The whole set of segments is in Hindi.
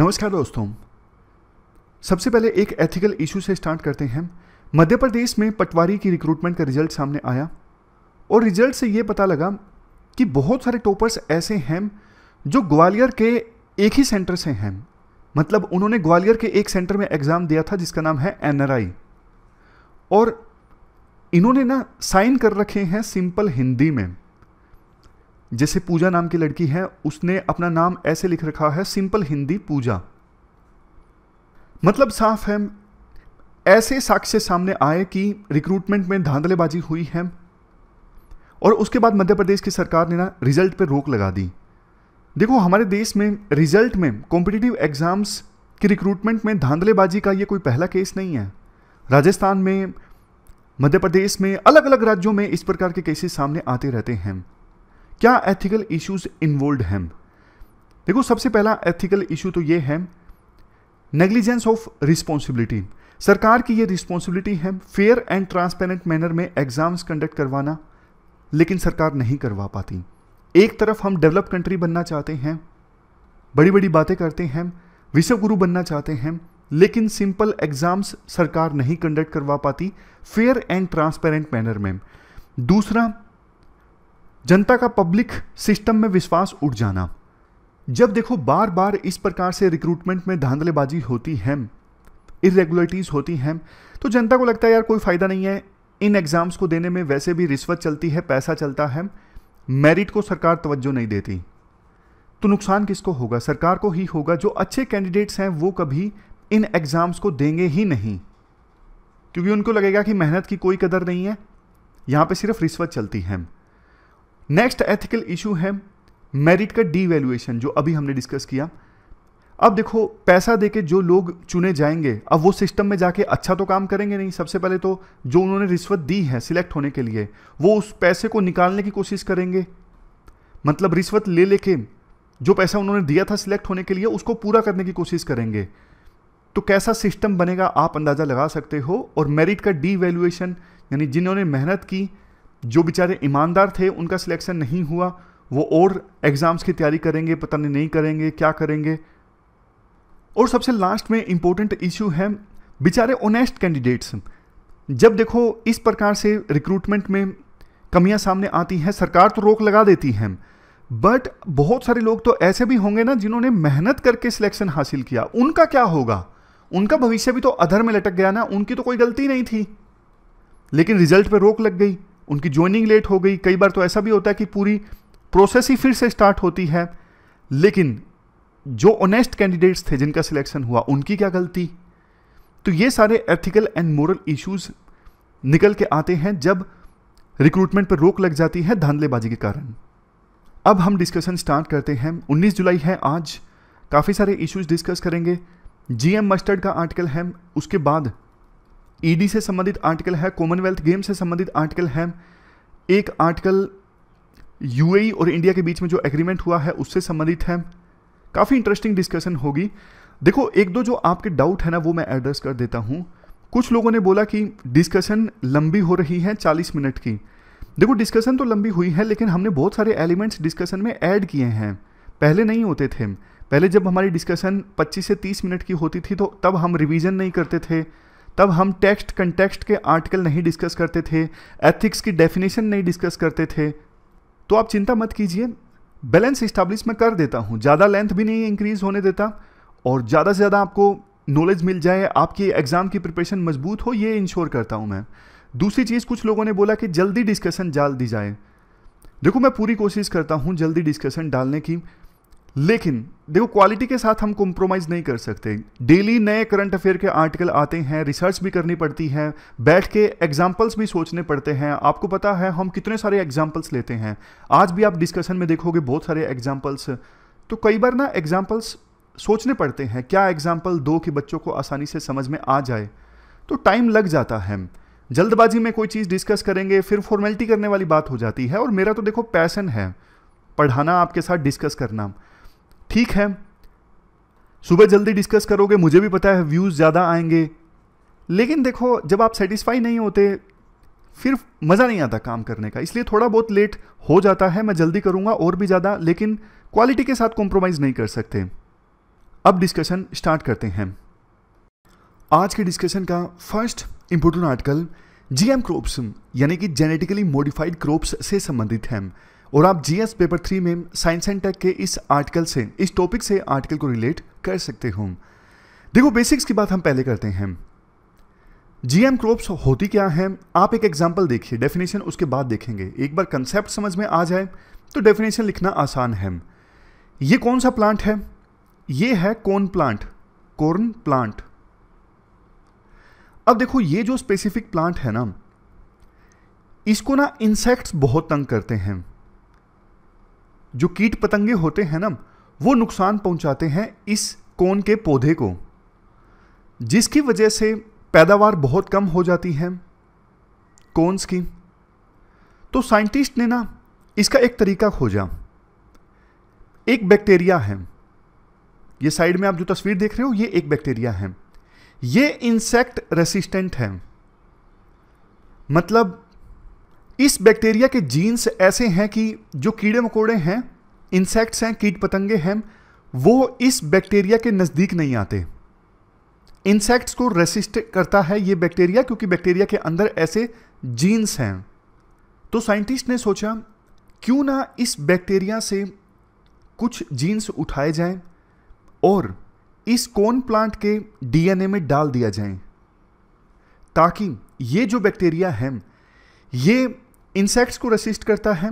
नमस्कार दोस्तों सबसे पहले एक एथिकल इशू से स्टार्ट करते हैं मध्य प्रदेश में पटवारी की रिक्रूटमेंट का रिजल्ट सामने आया और रिजल्ट से ये पता लगा कि बहुत सारे टॉपर्स ऐसे हैं जो ग्वालियर के एक ही सेंटर से हैं मतलब उन्होंने ग्वालियर के एक सेंटर में एग्ज़ाम दिया था जिसका नाम है एन और इन्होंने ना साइन कर रखे हैं सिंपल हिंदी में जैसे पूजा नाम की लड़की है उसने अपना नाम ऐसे लिख रखा है सिंपल हिंदी पूजा मतलब साफ है ऐसे साक्ष्य सामने आए कि रिक्रूटमेंट में धांधलेबाजी हुई है और उसके बाद मध्य प्रदेश की सरकार ने ना रिजल्ट पर रोक लगा दी देखो हमारे देश में रिजल्ट में कॉम्पिटिटिव एग्ज़ाम्स की रिक्रूटमेंट में धांधलेबाजी का ये कोई पहला केस नहीं है राजस्थान में मध्य प्रदेश में अलग अलग राज्यों में इस प्रकार के केसेस सामने आते रहते हैं क्या एथिकल इश्यूज इन्वॉल्व हैं देखो सबसे पहला एथिकल इशू तो ये है नेग्लिजेंस ऑफ रिस्पॉन्सिबिलिटी सरकार की ये रिस्पॉन्सिबिलिटी है फेयर एंड ट्रांसपेरेंट मैनर में एग्जाम्स कंडक्ट करवाना लेकिन सरकार नहीं करवा पाती एक तरफ हम डेवलप कंट्री बनना चाहते हैं बड़ी बड़ी बातें करते हैं विश्व गुरु बनना चाहते हैं लेकिन सिंपल एग्जाम्स सरकार नहीं कंडक्ट करवा पाती फेयर एंड ट्रांसपेरेंट मैनर में दूसरा जनता का पब्लिक सिस्टम में विश्वास उठ जाना जब देखो बार बार इस प्रकार से रिक्रूटमेंट में धांधलेबाजी होती है इरेगुलरिटीज़ होती हैं तो जनता को लगता है यार कोई फ़ायदा नहीं है इन एग्ज़ाम्स को देने में वैसे भी रिश्वत चलती है पैसा चलता है मेरिट को सरकार तवज्जो नहीं देती तो नुकसान किसको होगा सरकार को ही होगा जो अच्छे कैंडिडेट्स हैं वो कभी इन एग्ज़ाम्स को देंगे ही नहीं क्योंकि उनको लगेगा कि मेहनत की कोई कदर नहीं है यहां पे सिर्फ रिश्वत चलती है नेक्स्ट एथिकल इशू है मेरिट का डी जो अभी हमने डिस्कस किया अब देखो पैसा दे के जो लोग चुने जाएंगे अब वो सिस्टम में जाके अच्छा तो काम करेंगे नहीं सबसे पहले तो जो उन्होंने रिश्वत दी है सिलेक्ट होने के लिए वो उस पैसे को निकालने की कोशिश करेंगे मतलब रिश्वत ले लेके जो पैसा उन्होंने दिया था सिलेक्ट होने के लिए उसको पूरा करने की कोशिश करेंगे तो कैसा सिस्टम बनेगा आप अंदाज़ा लगा सकते हो और मेरिट का डी यानी जिन्होंने मेहनत की जो बेचारे ईमानदार थे उनका सिलेक्शन नहीं हुआ वो और एग्ज़ाम्स की तैयारी करेंगे पता नहीं नहीं करेंगे क्या करेंगे और सबसे लास्ट में इंपॉर्टेंट इश्यू है बेचारे ओनेस्ट कैंडिडेट्स जब देखो इस प्रकार से रिक्रूटमेंट में कमियां सामने आती हैं सरकार तो रोक लगा देती हैं बट बहुत सारे लोग तो ऐसे भी होंगे ना जिन्होंने मेहनत करके सिलेक्शन हासिल किया उनका क्या होगा उनका भविष्य भी तो अधर में लटक गया ना उनकी तो कोई गलती नहीं थी लेकिन रिजल्ट पे रोक लग गई उनकी ज्वाइनिंग लेट हो गई कई बार तो ऐसा भी होता है कि पूरी प्रोसेस ही फिर से स्टार्ट होती है लेकिन जो ऑनेस्ट कैंडिडेट्स थे जिनका सिलेक्शन हुआ उनकी क्या गलती तो ये सारे एथिकल एंड मोरल इश्यूज निकल के आते हैं जब रिक्रूटमेंट पर रोक लग जाती है धांधलेबाजी के कारण अब हम डिस्कशन स्टार्ट करते हैं 19 जुलाई है आज काफ़ी सारे इश्यूज डिस्कस करेंगे जीएम मस्टर्ड का आर्टिकल है उसके बाद ईडी e से संबंधित आर्टिकल है कॉमनवेल्थ गेम से संबंधित आर्टिकल है एक आर्टिकल यूएई e और इंडिया के बीच में जो एग्रीमेंट हुआ है उससे संबंधित है काफ़ी इंटरेस्टिंग डिस्कशन होगी देखो एक दो जो आपके डाउट है ना वो मैं एड्रेस कर देता हूँ कुछ लोगों ने बोला कि डिस्कशन लंबी हो रही है चालीस मिनट की देखो डिस्कशन तो लंबी हुई है लेकिन हमने बहुत सारे एलिमेंट्स डिस्कशन में ऐड किए हैं पहले नहीं होते थे पहले जब हमारी डिस्कशन 25 से 30 मिनट की होती थी तो तब हम रिवीजन नहीं करते थे तब हम टेक्स्ट कंटेक्स्ट के आर्टिकल नहीं डिस्कस करते थे एथिक्स की डेफिनेशन नहीं डिस्कस करते थे तो आप चिंता मत कीजिए बैलेंस इस्टाब्लिश मैं कर देता हूँ ज़्यादा लेंथ भी नहीं इंक्रीज़ होने देता और ज़्यादा से ज़्यादा आपको नॉलेज मिल जाए आपकी एग्ज़ाम की प्रिपरेशन मजबूत हो ये इंश्योर करता हूँ मैं दूसरी चीज़ कुछ लोगों ने बोला कि जल्दी डिस्कशन डाल दी जाए देखो मैं पूरी कोशिश करता हूँ जल्दी डिस्कशन डालने की लेकिन देखो क्वालिटी के साथ हम कॉम्प्रोमाइज़ नहीं कर सकते डेली नए करंट अफेयर के आर्टिकल आते हैं रिसर्च भी करनी पड़ती है बैठ के एग्जाम्पल्स भी सोचने पड़ते हैं आपको पता है हम कितने सारे एग्जाम्पल्स लेते हैं आज भी आप डिस्कशन में देखोगे बहुत सारे एग्जाम्पल्स तो कई बार ना एग्जाम्पल्स सोचने पड़ते हैं क्या एग्जाम्पल दो कि बच्चों को आसानी से समझ में आ जाए तो टाइम लग जाता है जल्दबाजी में कोई चीज़ डिस्कस करेंगे फिर फॉर्मेलिटी करने वाली बात हो जाती है और मेरा तो देखो पैसन है पढ़ाना आपके साथ डिस्कस करना ठीक है सुबह जल्दी डिस्कस करोगे मुझे भी पता है व्यूज़ ज़्यादा आएंगे लेकिन देखो जब आप सेटिस्फाई नहीं होते फिर मज़ा नहीं आता काम करने का इसलिए थोड़ा बहुत लेट हो जाता है मैं जल्दी करूँगा और भी ज़्यादा लेकिन क्वालिटी के साथ कॉम्प्रोमाइज़ नहीं कर सकते अब डिस्कशन स्टार्ट करते हैं आज के डिस्कशन का first important article GM crops यानी कि जेनेटिकली मॉडिफाइड क्रॉप्स से संबंधित हैं और आप जीएस पेपर थ्री में साइंस एंड टेक के इस आर्टिकल से इस टॉपिक से आर्टिकल को रिलेट कर सकते हो देखो बेसिक्स की बात हम पहले करते हैं जीएम क्रॉप्स होती क्या है आप एक एग्जांपल देखिए डेफिनेशन उसके बाद देखेंगे एक बार कंसेप्ट समझ में आ जाए तो डेफिनेशन लिखना आसान है ये कौन सा प्लांट है ये है कॉर्न प्लांट कॉर्न प्लांट अब देखो ये जो स्पेसिफिक प्लांट है ना इसको ना इंसेक्ट्स बहुत तंग करते हैं जो कीट पतंगे होते हैं ना वो नुकसान पहुंचाते हैं इस कोन के पौधे को जिसकी वजह से पैदावार बहुत कम हो जाती है कोन्स की तो साइंटिस्ट ने ना इसका एक तरीका खोजा एक बैक्टीरिया है ये साइड में आप जो तस्वीर देख रहे हो ये एक बैक्टीरिया है ये इंसेक्ट रेसिस्टेंट है मतलब इस बैक्टीरिया के जीन्स ऐसे हैं कि जो कीड़े मकोड़े हैं इंसेक्ट्स हैं कीट पतंगे हैं वो इस बैक्टीरिया के नज़दीक नहीं आते इंसेक्ट्स को रेसिस्ट करता है ये बैक्टीरिया क्योंकि बैक्टीरिया के अंदर ऐसे जीन्स हैं तो साइंटिस्ट ने सोचा क्यों ना इस बैक्टीरिया से कुछ जीन्स उठाए जाएं और इस कोन प्लांट के डीएनए में डाल दिया जाए ताकि ये जो बैक्टीरिया है ये इंसेक्ट्स को रसिस्ट करता है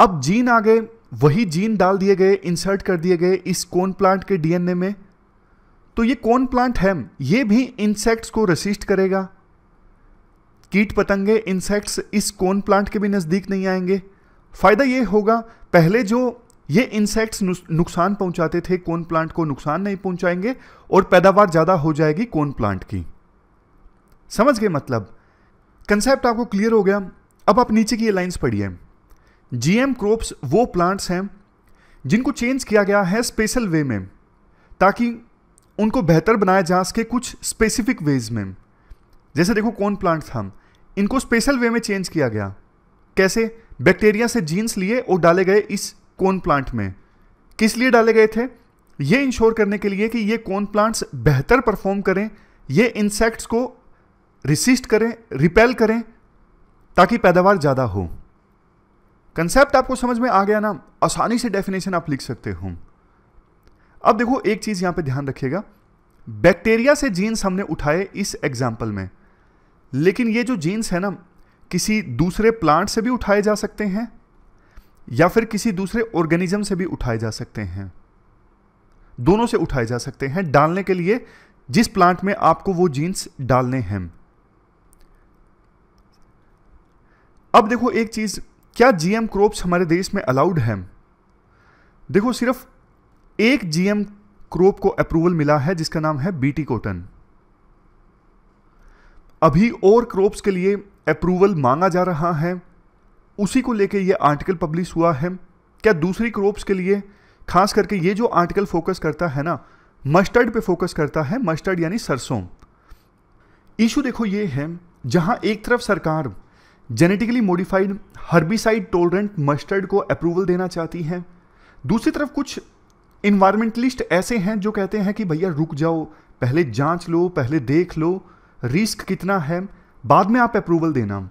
अब जीन आ गए वही जीन डाल दिए गए इंसर्ट कर दिए गए इस कोन प्लांट के डीएनए में तो ये कोन प्लांट है ये भी इंसेक्ट्स को रसिस्ट करेगा कीट पतंगे इंसेक्ट्स इस कोन प्लांट के भी नज़दीक नहीं आएंगे फ़ायदा ये होगा पहले जो ये इंसेक्ट्स नुकसान पहुंचाते थे कोन प्लांट को नुकसान नहीं पहुंचाएंगे और पैदावार ज़्यादा हो जाएगी कोन प्लांट की समझ गए मतलब कंसेप्ट आपको क्लियर हो गया अब आप नीचे की ये लाइंस पढ़िए जीएम क्रॉप्स वो प्लांट्स हैं जिनको चेंज किया गया है स्पेशल वे में ताकि उनको बेहतर बनाया जा सके कुछ स्पेसिफिक वेज में जैसे देखो कौन प्लांट था इनको स्पेशल वे में चेंज किया गया कैसे बैक्टीरिया से जीन्स लिए और डाले गए इस कौन प्लांट में किस लिए डाले गए थे ये इंश्योर करने के लिए कि ये कौन प्लांट्स बेहतर परफॉर्म करें ये इंसेक्ट्स को रिसिस्ट करें रिपेल करें ताकि पैदावार ज़्यादा हो कंसेप्ट आपको समझ में आ गया ना आसानी से डेफिनेशन आप लिख सकते हो अब देखो एक चीज़ यहां पे ध्यान रखिएगा बैक्टीरिया से जीन्स हमने उठाए इस एग्जाम्पल में लेकिन ये जो जीन्स है ना किसी दूसरे प्लांट से भी उठाए जा सकते हैं या फिर किसी दूसरे ऑर्गेनिज्म से भी उठाए जा सकते हैं दोनों से उठाए जा सकते हैं डालने के लिए जिस प्लांट में आपको वो जीन्स डालने हैं अब देखो एक चीज़ क्या जीएम क्रॉप्स हमारे देश में अलाउड है देखो सिर्फ एक जीएम क्रॉप को अप्रूवल मिला है जिसका नाम है बीटी कॉटन अभी और क्रॉप्स के लिए अप्रूवल मांगा जा रहा है उसी को लेके ये आर्टिकल पब्लिश हुआ है क्या दूसरी क्रॉप्स के लिए खास करके ये जो आर्टिकल फोकस करता है ना मस्टर्ड पे फोकस करता है मस्टर्ड यानी सरसों इशू देखो ये है जहां एक तरफ सरकार genetically modified herbicide tolerant mustard को अप्रूवल देना चाहती हैं दूसरी तरफ कुछ इन्वायरमेंटलिस्ट ऐसे हैं जो कहते हैं कि भैया रुक जाओ पहले जांच लो पहले देख लो रिस्क कितना है बाद में आप अप्रूवल देना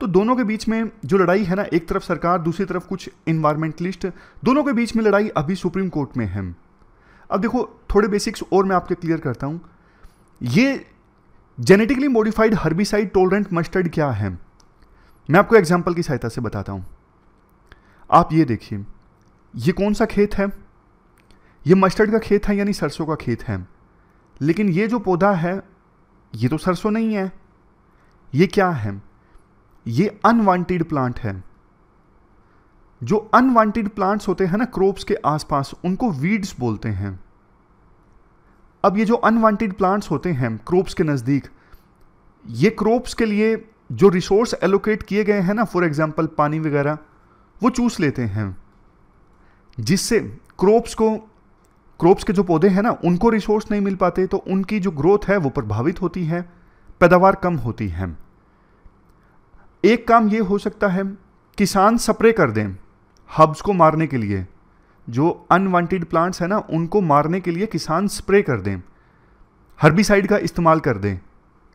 तो दोनों के बीच में जो लड़ाई है ना एक तरफ सरकार दूसरी तरफ कुछ इन्वायरमेंटलिस्ट दोनों के बीच में लड़ाई अभी सुप्रीम कोर्ट में है अब देखो थोड़े बेसिक्स और मैं आपके क्लियर करता हूँ ये genetically modified herbicide tolerant mustard क्या है मैं आपको एग्जाम्पल की सहायता से बताता हूं आप ये देखिए ये कौन सा खेत है ये मस्टर्ड का खेत है यानी सरसों का खेत है लेकिन ये जो पौधा है ये तो सरसों नहीं है ये क्या है ये अनवांटेड प्लांट है जो अनवांटेड प्लांट्स होते हैं ना क्रॉप्स के आसपास उनको वीड्स बोलते हैं अब ये जो अनवांटेड प्लांट्स होते हैं क्रॉप्स के नज़दीक ये क्रॉप्स के लिए जो रिसोर्स एलोकेट किए गए हैं ना फॉर एग्जांपल पानी वगैरह वो चूस लेते हैं जिससे क्रॉप्स को क्रॉप्स के जो पौधे हैं ना उनको रिसोर्स नहीं मिल पाते तो उनकी जो ग्रोथ है वो प्रभावित होती है पैदावार कम होती है एक काम ये हो सकता है किसान स्प्रे कर दें हब्स को मारने के लिए जो अनवांटेड प्लांट्स हैं ना उनको मारने के लिए किसान स्प्रे कर दें हर्बिसाइड का इस्तेमाल कर दें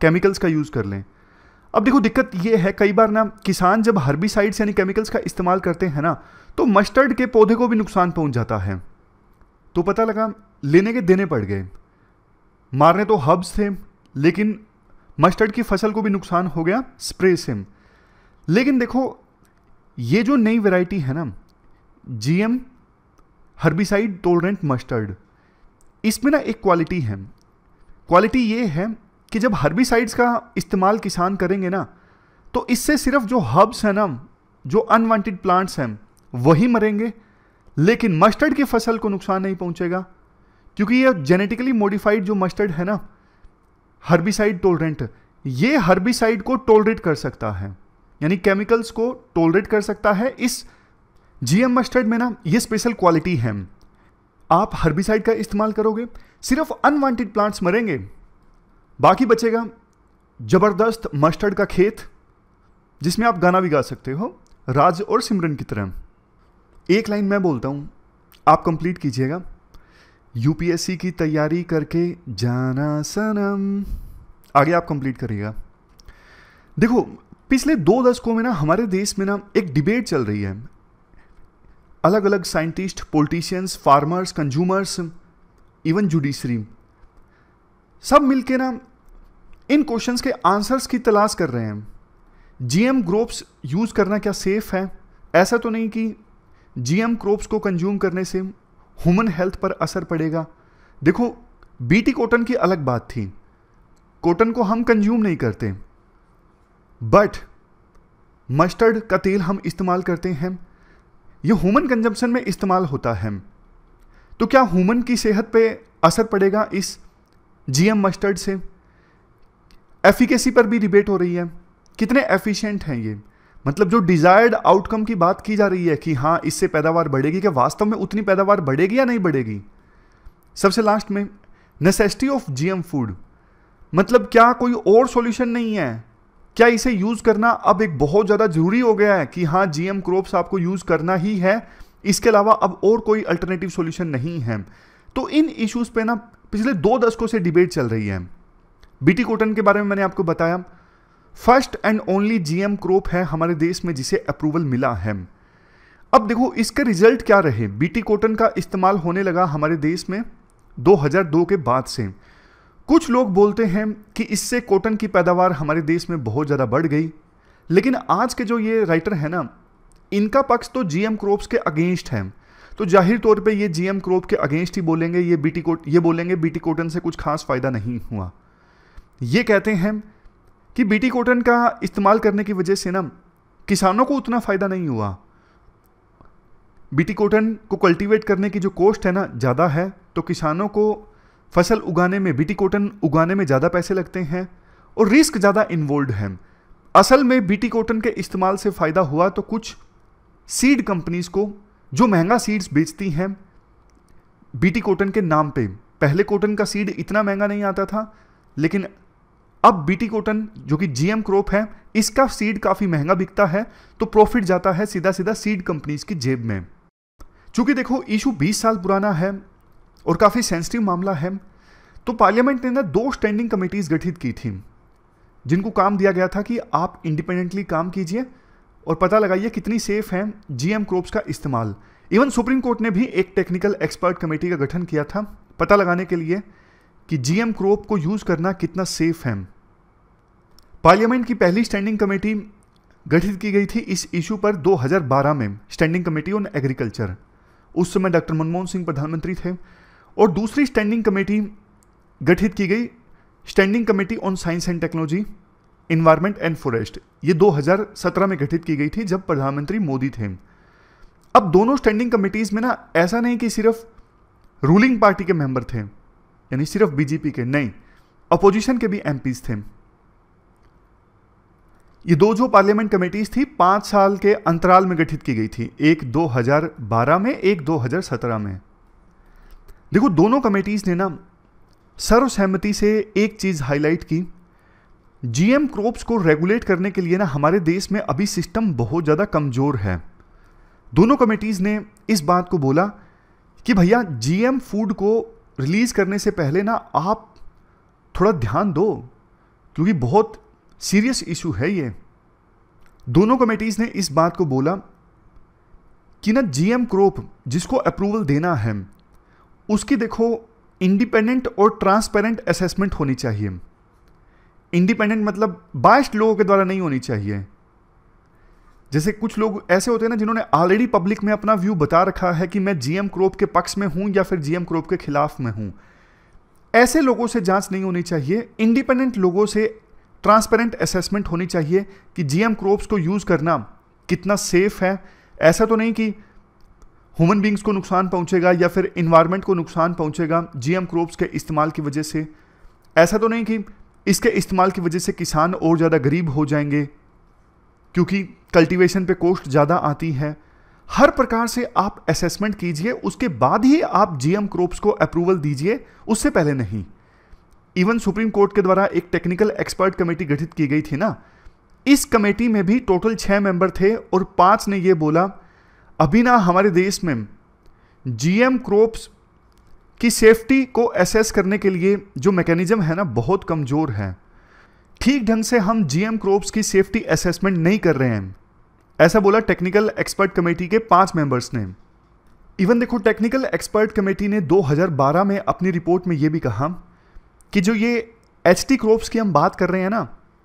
केमिकल्स का यूज़ कर लें अब देखो दिक्कत ये है कई बार ना किसान जब हर्बिसाइड्स यानी केमिकल्स का इस्तेमाल करते हैं ना तो मस्टर्ड के पौधे को भी नुकसान पहुंच जाता है तो पता लगा लेने के देने पड़ गए मारने तो हब्स थे लेकिन मस्टर्ड की फसल को भी नुकसान हो गया स्प्रे से लेकिन देखो ये जो नई वैरायटी है ना जीएम हर्बिसाइड टोलरेंट मस्टर्ड इसमें ना एक क्वालिटी है क्वालिटी ये है कि जब हर्बिसाइड्स का इस्तेमाल किसान करेंगे ना तो इससे सिर्फ जो हर्ब्स हैं ना जो अनवांटेड प्लांट्स हैं वही मरेंगे लेकिन मस्टर्ड की फसल को नुकसान नहीं पहुंचेगा क्योंकि ये जेनेटिकली मॉडिफाइड जो मस्टर्ड है ना हर्बिसाइड टोलरेंट ये हर्बिसाइड को टोलरेट कर सकता है यानी केमिकल्स को टोलरेट कर सकता है इस जीएम मस्टर्ड में ना ये स्पेशल क्वालिटी है आप हर्बिसाइड का इस्तेमाल करोगे सिर्फ अनवांटेड प्लांट्स मरेंगे बाकी बचेगा जबरदस्त मस्टर्ड का खेत जिसमें आप गाना भी गा सकते हो राज और सिमरन की तरह एक लाइन मैं बोलता हूँ आप कंप्लीट कीजिएगा यूपीएससी की तैयारी करके जाना सनम आगे आप कंप्लीट करिएगा देखो पिछले दो दशकों में ना हमारे देश में ना एक डिबेट चल रही है अलग अलग scientist politicians farmers consumers even judiciary सब मिलके ना इन क्वेश्चंस के आंसर्स की तलाश कर रहे हैं जीएम ग्रोप्स यूज़ करना क्या सेफ़ है ऐसा तो नहीं कि जीएम क्रोप्स को कंज्यूम करने से ह्यूमन हेल्थ पर असर पड़ेगा देखो बीटी कॉटन की अलग बात थी कॉटन को हम कंज्यूम नहीं करते बट मस्टर्ड का तेल हम इस्तेमाल करते हैं यह ह्यूमन कंजम्पशन में इस्तेमाल होता है तो क्या ह्यूमन की सेहत पे असर पड़ेगा इस जीएम मस्टर्ड से एफिकेसी पर भी डिबेट हो रही है कितने एफिशिएंट हैं ये मतलब जो डिजायर्ड आउटकम की बात की जा रही है कि हाँ इससे पैदावार बढ़ेगी क्या वास्तव में उतनी पैदावार बढ़ेगी या नहीं बढ़ेगी सबसे लास्ट में नेसेसिटी ऑफ जीएम फूड मतलब क्या कोई और सॉल्यूशन नहीं है क्या इसे यूज़ करना अब एक बहुत ज़्यादा ज़रूरी हो गया है कि हाँ जीएम क्रॉप्स आपको यूज़ करना ही है इसके अलावा अब और कोई अल्टरनेटिव सॉल्यूशन नहीं है तो इन इश्यूज़ पे ना पिछले दो दशकों से डिबेट चल रही है बीटी कॉटन के बारे में मैंने आपको बताया first and only GM crop है हमारे देश में जिसे अप्रूवल मिला है अब देखो इसके रिजल्ट क्या रहे बीटी कॉटन का इस्तेमाल होने लगा हमारे देश में 2002 के बाद से कुछ लोग बोलते हैं कि इससे कॉटन की पैदावार हमारे देश में बहुत ज़्यादा बढ़ गई लेकिन आज के जो ये राइटर हैं ना इनका पक्ष तो जीएम क्रॉप्स के अगेंस्ट है तो जाहिर तौर पे ये जीएम क्रॉप के अगेंस्ट ही बोलेंगे ये बीटी कोट ये बोलेंगे बीटी कोटन से कुछ खास फ़ायदा नहीं हुआ ये कहते हैं कि बीटी कॉटन का इस्तेमाल करने की वजह से ना किसानों को उतना फ़ायदा नहीं हुआ बीटी कॉटन को कल्टीवेट करने की जो कॉस्ट है ना ज़्यादा है तो किसानों को फसल उगाने में बीटी कॉटन उगाने में ज़्यादा पैसे लगते हैं और रिस्क ज़्यादा इन्वॉल्व है असल में बीटी कॉटन के इस्तेमाल से फ़ायदा हुआ तो कुछ सीड कंपनीज़ को जो महंगा सीड्स बेचती हैं बीटी कॉटन के नाम पे पहले कॉटन का सीड इतना महंगा नहीं आता था लेकिन अब बीटी कॉटन जो कि जीएम क्रॉप है इसका सीड काफ़ी महंगा बिकता है तो प्रॉफिट जाता है सीधा सीधा सीड कंपनीज की जेब में चूंकि देखो इशू 20 साल पुराना है और काफ़ी सेंसिटिव मामला है तो पार्लियामेंट ने ना दो स्टैंडिंग कमेटीज गठित की थी जिनको काम दिया गया था कि आप इंडिपेंडेंटली काम कीजिए और पता लगाइए कितनी सेफ है जीएम क्रॉप्स का इस्तेमाल इवन सुप्रीम कोर्ट ने भी एक टेक्निकल एक्सपर्ट कमेटी का गठन किया था पता लगाने के लिए कि जीएम क्रोप को यूज़ करना कितना सेफ है पार्लियामेंट की पहली स्टैंडिंग कमेटी गठित की गई थी इस इशू पर 2012 में स्टैंडिंग कमेटी ऑन एग्रीकल्चर उस समय डॉक्टर मनमोहन सिंह प्रधानमंत्री थे और दूसरी स्टैंडिंग कमेटी गठित की गई standing committee on science and technology environment and forest ये 2017 में गठित की गई थी जब प्रधानमंत्री मोदी थे अब दोनों स्टैंडिंग कमेटीज़ में ना ऐसा नहीं कि सिर्फ रूलिंग पार्टी के मेंबर थे यानी सिर्फ बीजेपी के नहीं अपोजिशन के भी एम थे ये दो जो पार्लियामेंट कमेटीज थी पांच साल के अंतराल में गठित की गई थी एक 2012 में एक 2017 में देखो दोनों कमेटीज ने ना सर्वसहमति से एक चीज़ हाईलाइट की जीएम क्रॉप्स को रेगुलेट करने के लिए ना हमारे देश में अभी सिस्टम बहुत ज़्यादा कमज़ोर है दोनों कमेटीज़ ने इस बात को बोला कि भैया जीएम फूड को रिलीज़ करने से पहले ना आप थोड़ा ध्यान दो क्योंकि बहुत सीरियस इशू है ये दोनों कमेटीज़ ने इस बात को बोला कि ना जीएम क्रोप जिसको अप्रूवल देना है उसकी देखो इंडिपेंडेंट और ट्रांसपेरेंट असेसमेंट होनी चाहिए इंडिपेंडेंट मतलब बाइस्ड लोगों के द्वारा नहीं होनी चाहिए जैसे कुछ लोग ऐसे होते हैं ना जिन्होंने ऑलरेडी पब्लिक में अपना व्यू बता रखा है कि मैं जीएम क्रोप के पक्ष में हूं या फिर जीएम क्रोप के खिलाफ में हूं ऐसे लोगों से जांच नहीं होनी चाहिए इंडिपेंडेंट लोगों से ट्रांसपेरेंट असेसमेंट होनी चाहिए कि जीएम क्रॉप्स को यूज़ करना कितना सेफ है ऐसा तो नहीं कि ह्यूमन बींग्स को नुकसान पहुंचेगा या फिर इन्वायरमेंट को नुकसान पहुंचेगा जीएम क्रॉप्स के इस्तेमाल की वजह से ऐसा तो नहीं कि इसके इस्तेमाल की वजह से किसान और ज़्यादा गरीब हो जाएंगे क्योंकि कल्टीवेशन पे कोस्ट ज़्यादा आती है हर प्रकार से आप असेसमेंट कीजिए उसके बाद ही आप जीएम क्रॉप्स को अप्रूवल दीजिए उससे पहले नहीं इवन सुप्रीम कोर्ट के द्वारा एक टेक्निकल एक्सपर्ट कमेटी गठित की गई थी ना इस कमेटी में भी टोटल छः मेंबर थे और पांच ने ये बोला अभी ना हमारे देश में जीएम क्रॉप्स की सेफ्टी को एसेस करने के लिए जो मैकेनिज्म है ना बहुत कमज़ोर है ठीक ढंग से हम जीएम क्रॉप्स की सेफ्टी असेसमेंट नहीं कर रहे हैं ऐसा बोला टेक्निकल एक्सपर्ट कमेटी के पांच मेंबर्स ने इवन देखो टेक्निकल एक्सपर्ट कमेटी ने 2012 में अपनी रिपोर्ट में ये भी कहा कि जो ये एच टी क्रॉप्स की हम बात कर रहे हैं ना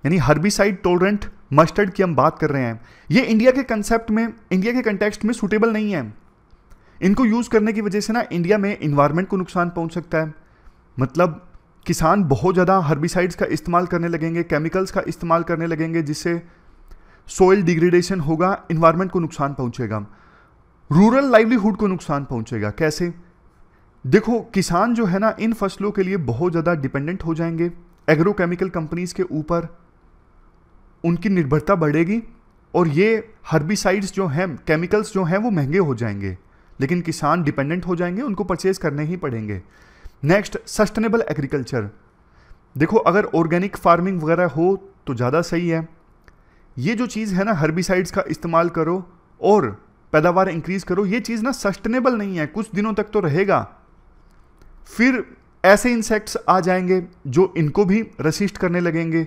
यानी हर्बिसाइड टोलरेंट मस्टर्ड की हम बात कर रहे हैं ये इंडिया के कंसेप्ट में इंडिया के कंटेक्स्ट में सुटेबल नहीं है इनको यूज़ करने की वजह से ना इंडिया में इन्वायरमेंट को नुकसान पहुंच सकता है मतलब किसान बहुत ज़्यादा हर्बिसाइड्स का इस्तेमाल करने लगेंगे केमिकल्स का इस्तेमाल करने लगेंगे जिससे सोइल डिग्रेडेशन होगा इन्वायरमेंट को नुकसान पहुंचेगा रूरल लाइवलीहुड को नुकसान पहुंचेगा कैसे देखो किसान जो है ना इन फसलों के लिए बहुत ज़्यादा डिपेंडेंट हो जाएंगे एग्रोकेमिकल कंपनीज के ऊपर उनकी निर्भरता बढ़ेगी और ये हर्बिसाइड्स जो हैं केमिकल्स जो हैं वो महंगे हो जाएंगे लेकिन किसान डिपेंडेंट हो जाएंगे उनको परचेज करने ही पड़ेंगे नेक्स्ट सस्टेनेबल एग्रीकल्चर देखो अगर ऑर्गेनिक फार्मिंग वगैरह हो तो ज़्यादा सही है ये जो चीज़ है ना हर्बिसाइड्स का इस्तेमाल करो और पैदावार इंक्रीज़ करो ये चीज़ ना सस्टेनेबल नहीं है कुछ दिनों तक तो रहेगा फिर ऐसे इंसेक्ट्स आ जाएंगे जो इनको भी रसिस्ट करने लगेंगे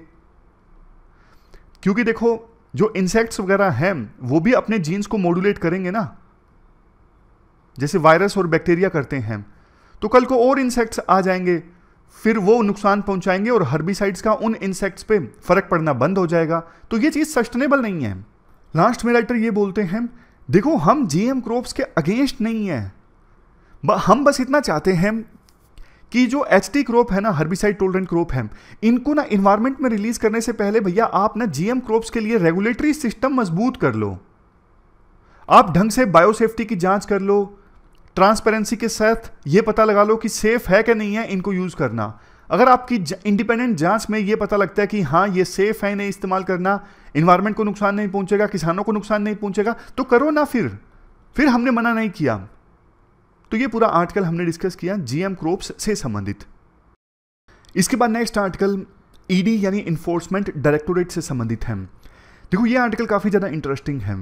क्योंकि देखो जो इंसेक्ट्स वगैरह हैं वो भी अपने जीन्स को मॉड्यूलेट करेंगे ना जैसे वायरस और बैक्टीरिया करते हैं तो कल को और इंसेक्ट्स आ जाएंगे फिर वो नुकसान पहुंचाएंगे और हर्बिसाइड्स का उन इंसेक्ट्स पे फर्क पड़ना बंद हो जाएगा तो ये चीज़ सस्टेनेबल नहीं है लास्ट में राइटर ये बोलते हैं देखो हम जीएम क्रॉप्स के अगेंस्ट नहीं है हम बस इतना चाहते हैं कि जो एच टी क्रॉप है ना हर्बिसाइड टोलरेंट क्रॉप है इनको ना इन्वायरमेंट में रिलीज करने से पहले भैया आप ना जीएम क्रॉप्स के लिए रेगुलेटरी सिस्टम मजबूत कर लो आप ढंग से बायोसेफ्टी की जांच कर लो ट्रांसपेरेंसी के साथ ये पता लगा लो कि सेफ है कि नहीं है इनको यूज़ करना अगर आपकी इंडिपेंडेंट जांच में ये पता लगता है कि हाँ ये सेफ है नहीं इस्तेमाल करना इन्वायरमेंट को नुकसान नहीं पहुंचेगा किसानों को नुकसान नहीं पहुंचेगा तो करो ना फिर फिर हमने मना नहीं किया तो ये पूरा आर्टिकल हमने डिस्कस किया जीएम क्रोप्स से संबंधित इसके बाद नेक्स्ट आर्टिकल ईडी यानी इन्फोर्समेंट डायरेक्टोरेट से संबंधित है देखो ये आर्टिकल काफ़ी ज़्यादा इंटरेस्टिंग है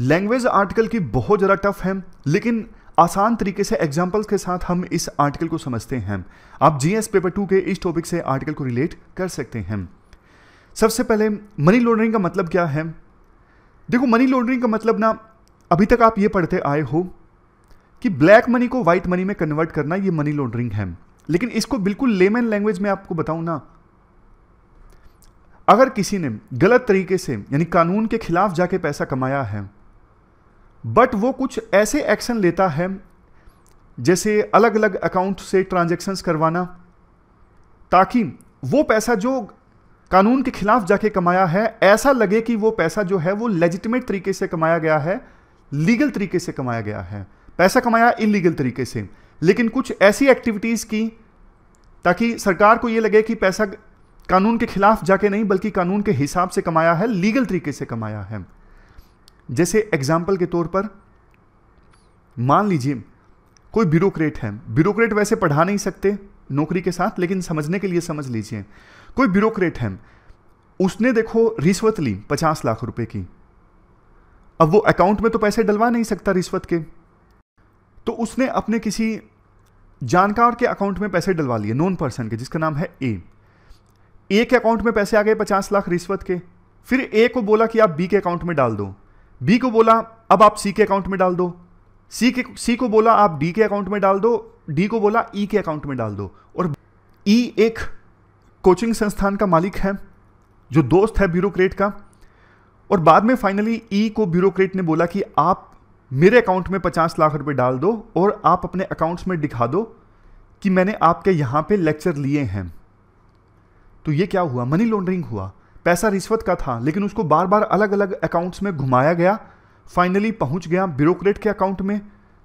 लैंग्वेज आर्टिकल की बहुत ज़्यादा टफ है लेकिन आसान तरीके से एग्जाम्पल्स के साथ हम इस आर्टिकल को समझते हैं आप जीएस पेपर टू के इस टॉपिक से आर्टिकल को रिलेट कर सकते हैं सबसे पहले मनी लॉन्ड्रिंग का मतलब क्या है देखो मनी लॉन्ड्रिंग का मतलब ना अभी तक आप ये पढ़ते आए हो कि ब्लैक मनी को वाइट मनी में कन्वर्ट करना ये मनी लॉन्ड्रिंग है लेकिन इसको बिल्कुल लेमन लैंग्वेज में आपको बताऊं ना अगर किसी ने गलत तरीके से यानी कानून के खिलाफ जाके पैसा कमाया है बट वो कुछ ऐसे एक्शन लेता है जैसे अलग अलग अकाउंट से ट्रांजेक्शन्स करवाना ताकि वो पैसा जो कानून के खिलाफ जाके कमाया है ऐसा लगे कि वो पैसा जो है वो लेजिटिमेट तरीके से कमाया गया है लीगल तरीके से कमाया गया है पैसा कमाया इलीगल तरीके से लेकिन कुछ ऐसी एक्टिविटीज़ की ताकि सरकार को ये लगे कि पैसा कानून के खिलाफ जाके नहीं बल्कि कानून के हिसाब से कमाया है लीगल तरीके से कमाया है जैसे एग्जाम्पल के तौर पर मान लीजिए कोई ब्यूरोक्रेट है ब्यूरोक्रेट वैसे पढ़ा नहीं सकते नौकरी के साथ लेकिन समझने के लिए समझ लीजिए कोई ब्यूरोक्रेट है उसने देखो रिश्वत ली पचास लाख रुपए की अब वो अकाउंट में तो पैसे डलवा नहीं सकता रिश्वत के तो उसने अपने किसी जानकार के अकाउंट में पैसे डलवा लिए नॉन पर्सन के जिसका नाम है ए ए के अकाउंट में पैसे आ गए पचास लाख रिश्वत के फिर ए को बोला कि आप बी के अकाउंट में डाल दो बी को बोला अब आप सी के अकाउंट में डाल दो सी के सी को बोला आप डी के अकाउंट में डाल दो डी को बोला ई e के अकाउंट में डाल दो और ई e एक कोचिंग संस्थान का मालिक है जो दोस्त है ब्यूरोक्रेट का और बाद में फाइनली ई e को ब्यूरोक्रेट ने बोला कि आप मेरे अकाउंट में पचास लाख रुपए डाल दो और आप अपने अकाउंट्स में दिखा दो कि मैंने आपके यहां पे लेक्चर लिए हैं तो ये क्या हुआ मनी लॉन्ड्रिंग हुआ पैसा रिश्वत का था लेकिन उसको बार बार अलग अलग अकाउंट्स में घुमाया गया फाइनली पहुंच गया ब्यूरोक्रेट के अकाउंट में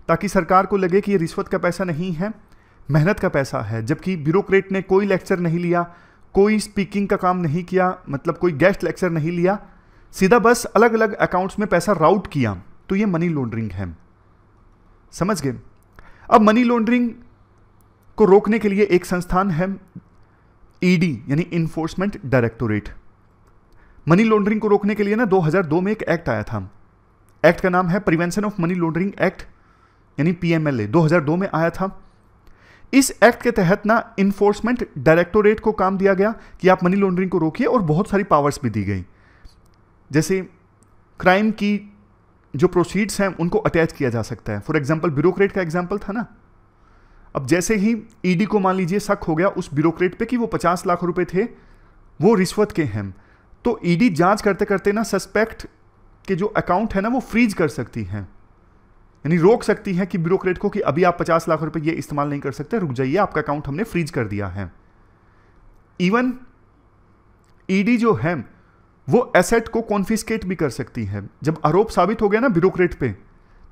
ताकि सरकार को लगे कि ये रिश्वत का पैसा नहीं है मेहनत का पैसा है जबकि ब्यूरोक्रेट ने कोई लेक्चर नहीं लिया कोई स्पीकिंग का काम नहीं किया मतलब कोई गेस्ट लेक्चर नहीं लिया सीधा बस अलग अलग अकाउंट्स में पैसा राउट किया तो ये मनी लॉन्ड्रिंग है समझ गए अब मनी लॉन्ड्रिंग को रोकने के लिए एक संस्थान है ईडी e यानी इन्फोर्समेंट डायरेक्टोरेट मनी लॉन्ड्रिंग को रोकने के लिए ना 2002 में एक एक्ट आया था एक्ट का नाम है prevention of money laundering act यानी पीएमएलए 2002 में आया था इस एक्ट के तहत ना इन्फोर्समेंट डायरेक्टोरेट को काम दिया गया कि आप मनी लॉन्ड्रिंग को रोकिए और बहुत सारी पावर्स भी दी गई जैसे क्राइम की जो प्रोसीड्स हैं उनको अटैच किया जा सकता है फॉर एग्जाम्पल ब्यूरोक्रेट का एग्जाम्पल था ना अब जैसे ही ईडी e को मान लीजिए शक हो गया उस ब्यूरोक्रेट पे कि वो पचास लाख रुपए थे वो रिश्वत के हैं तो ईडी e जांच करते करते ना सस्पेक्ट के जो अकाउंट है ना वो फ्रीज कर सकती है यानी रोक सकती है कि ब्यूरोक्रेट को कि अभी आप पचास लाख रुपए ये इस्तेमाल नहीं कर सकते रुक जाइए आपका अकाउंट हमने फ्रीज कर दिया है इवन ईडी e जो है वो एसेट को कॉन्फिस्केट भी कर सकती है जब आरोप साबित हो गया ना ब्यूरोक्रेट पे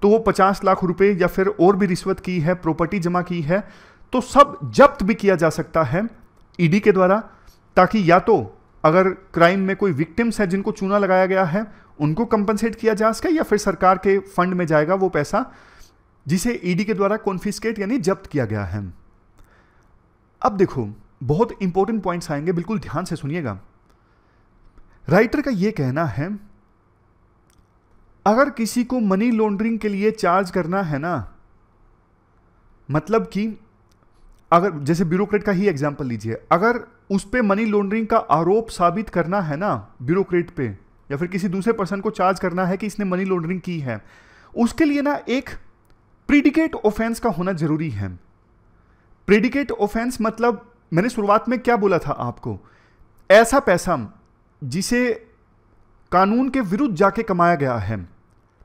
तो वो पचास लाख रुपए या फिर और भी रिश्वत की है प्रॉपर्टी जमा की है तो सब जब्त भी किया जा सकता है ईडी e के द्वारा ताकि या तो अगर क्राइम में कोई विक्टिम्स है जिनको चूना लगाया गया है उनको कंपनसेट किया जा सके या फिर सरकार के फंड में जाएगा वो पैसा जिसे ईडी e के द्वारा कॉन्फिस्केट यानी जब्त किया गया है अब देखो बहुत इंपॉर्टेंट पॉइंट्स आएंगे बिल्कुल ध्यान से सुनिएगा राइटर का यह कहना है अगर किसी को मनी लॉन्ड्रिंग के लिए चार्ज करना है ना मतलब कि अगर जैसे ब्यूरोक्रेट का ही एग्जाम्पल लीजिए अगर उस पर मनी लॉन्ड्रिंग का आरोप साबित करना है ना ब्यूरोक्रेट पे या फिर किसी दूसरे पर्सन को चार्ज करना है कि इसने मनी लॉन्ड्रिंग की है उसके लिए ना एक प्रीडिकेट ऑफेंस का होना जरूरी है प्रीडिकेट ऑफेंस मतलब मैंने शुरुआत में क्या बोला था आपको ऐसा पैसा जिसे कानून के विरुद्ध जाके कमाया गया है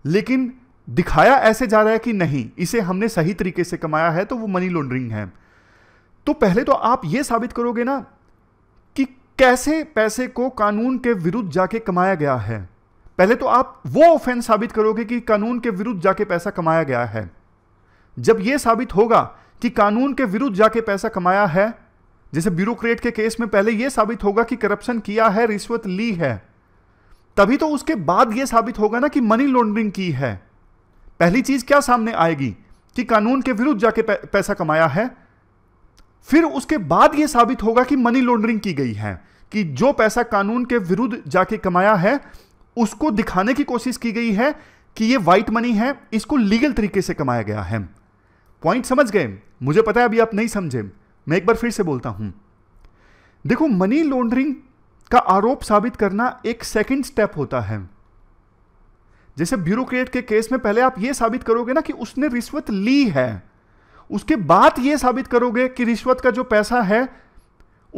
लेकिन दिखाया ऐसे जा रहा है कि नहीं इसे हमने सही तरीके से कमाया है तो वो मनी लॉन्ड्रिंग है तो पहले तो आप ये साबित करोगे ना कि कैसे पैसे को कानून के विरुद्ध जाके कमाया गया है पहले तो आप वो ऑफेंस साबित करोगे कि कानून के विरुद्ध जाके पैसा कमाया गया है जब यह साबित होगा कि कानून के विरुद्ध जाके पैसा कमाया है जैसे ब्यूरोक्रेट के केस में पहले यह साबित होगा कि करप्शन किया है रिश्वत ली है तभी तो उसके बाद यह साबित होगा ना कि मनी लॉन्ड्रिंग की है पहली चीज क्या सामने आएगी कि कानून के विरुद्ध जाके पैसा कमाया है फिर उसके बाद यह साबित होगा कि मनी लॉन्ड्रिंग की गई है कि जो पैसा कानून के विरुद्ध जाके कमाया है उसको दिखाने की कोशिश की गई है कि यह व्हाइट मनी है इसको लीगल तरीके से कमाया गया है पॉइंट समझ गए मुझे पता है अभी आप नहीं समझे मैं एक बार फिर से बोलता हूं देखो मनी लॉन्ड्रिंग का आरोप साबित करना एक सेकंड स्टेप होता है जैसे ब्यूरोक्रेट के केस में पहले आप यह साबित करोगे ना कि उसने रिश्वत ली है उसके बाद ये साबित करोगे कि रिश्वत का जो पैसा है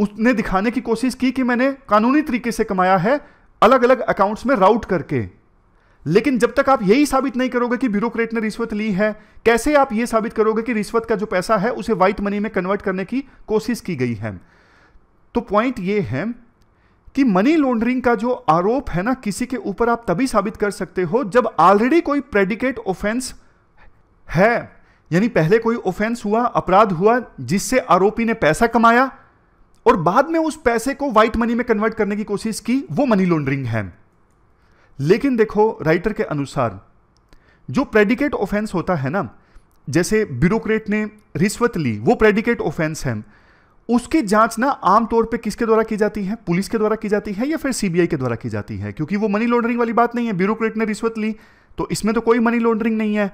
उसने दिखाने की कोशिश की कि मैंने कानूनी तरीके से कमाया है अलग अलग अकाउंट्स में राउट करके लेकिन जब तक आप यही साबित नहीं करोगे कि ब्यूरोक्रेट ने रिश्वत ली है कैसे आप ये साबित करोगे कि रिश्वत का जो पैसा है उसे व्हाइट मनी में कन्वर्ट करने की कोशिश की गई है तो पॉइंट ये है कि मनी लॉन्ड्रिंग का जो आरोप है ना किसी के ऊपर आप तभी साबित कर सकते हो जब ऑलरेडी कोई प्रेडिकेट ऑफेंस है यानी पहले कोई ऑफेंस हुआ अपराध हुआ जिससे आरोपी ने पैसा कमाया और बाद में उस पैसे को व्हाइट मनी में कन्वर्ट करने की कोशिश की वो मनी लॉन्ड्रिंग है लेकिन देखो राइटर के अनुसार जो प्रेडिकेट ऑफेंस होता है ना जैसे ब्यूरोक्रेट ने रिश्वत ली वो प्रेडिकेट ऑफेंस है उसकी जांच ना आमतौर पे किसके द्वारा की जाती है पुलिस के द्वारा की जाती है या फिर सीबीआई के द्वारा की जाती है क्योंकि वो मनी लॉन्ड्रिंग वाली बात नहीं है ब्यूरोक्रेट ने रिश्वत ली तो इसमें तो कोई मनी लॉन्ड्रिंग नहीं है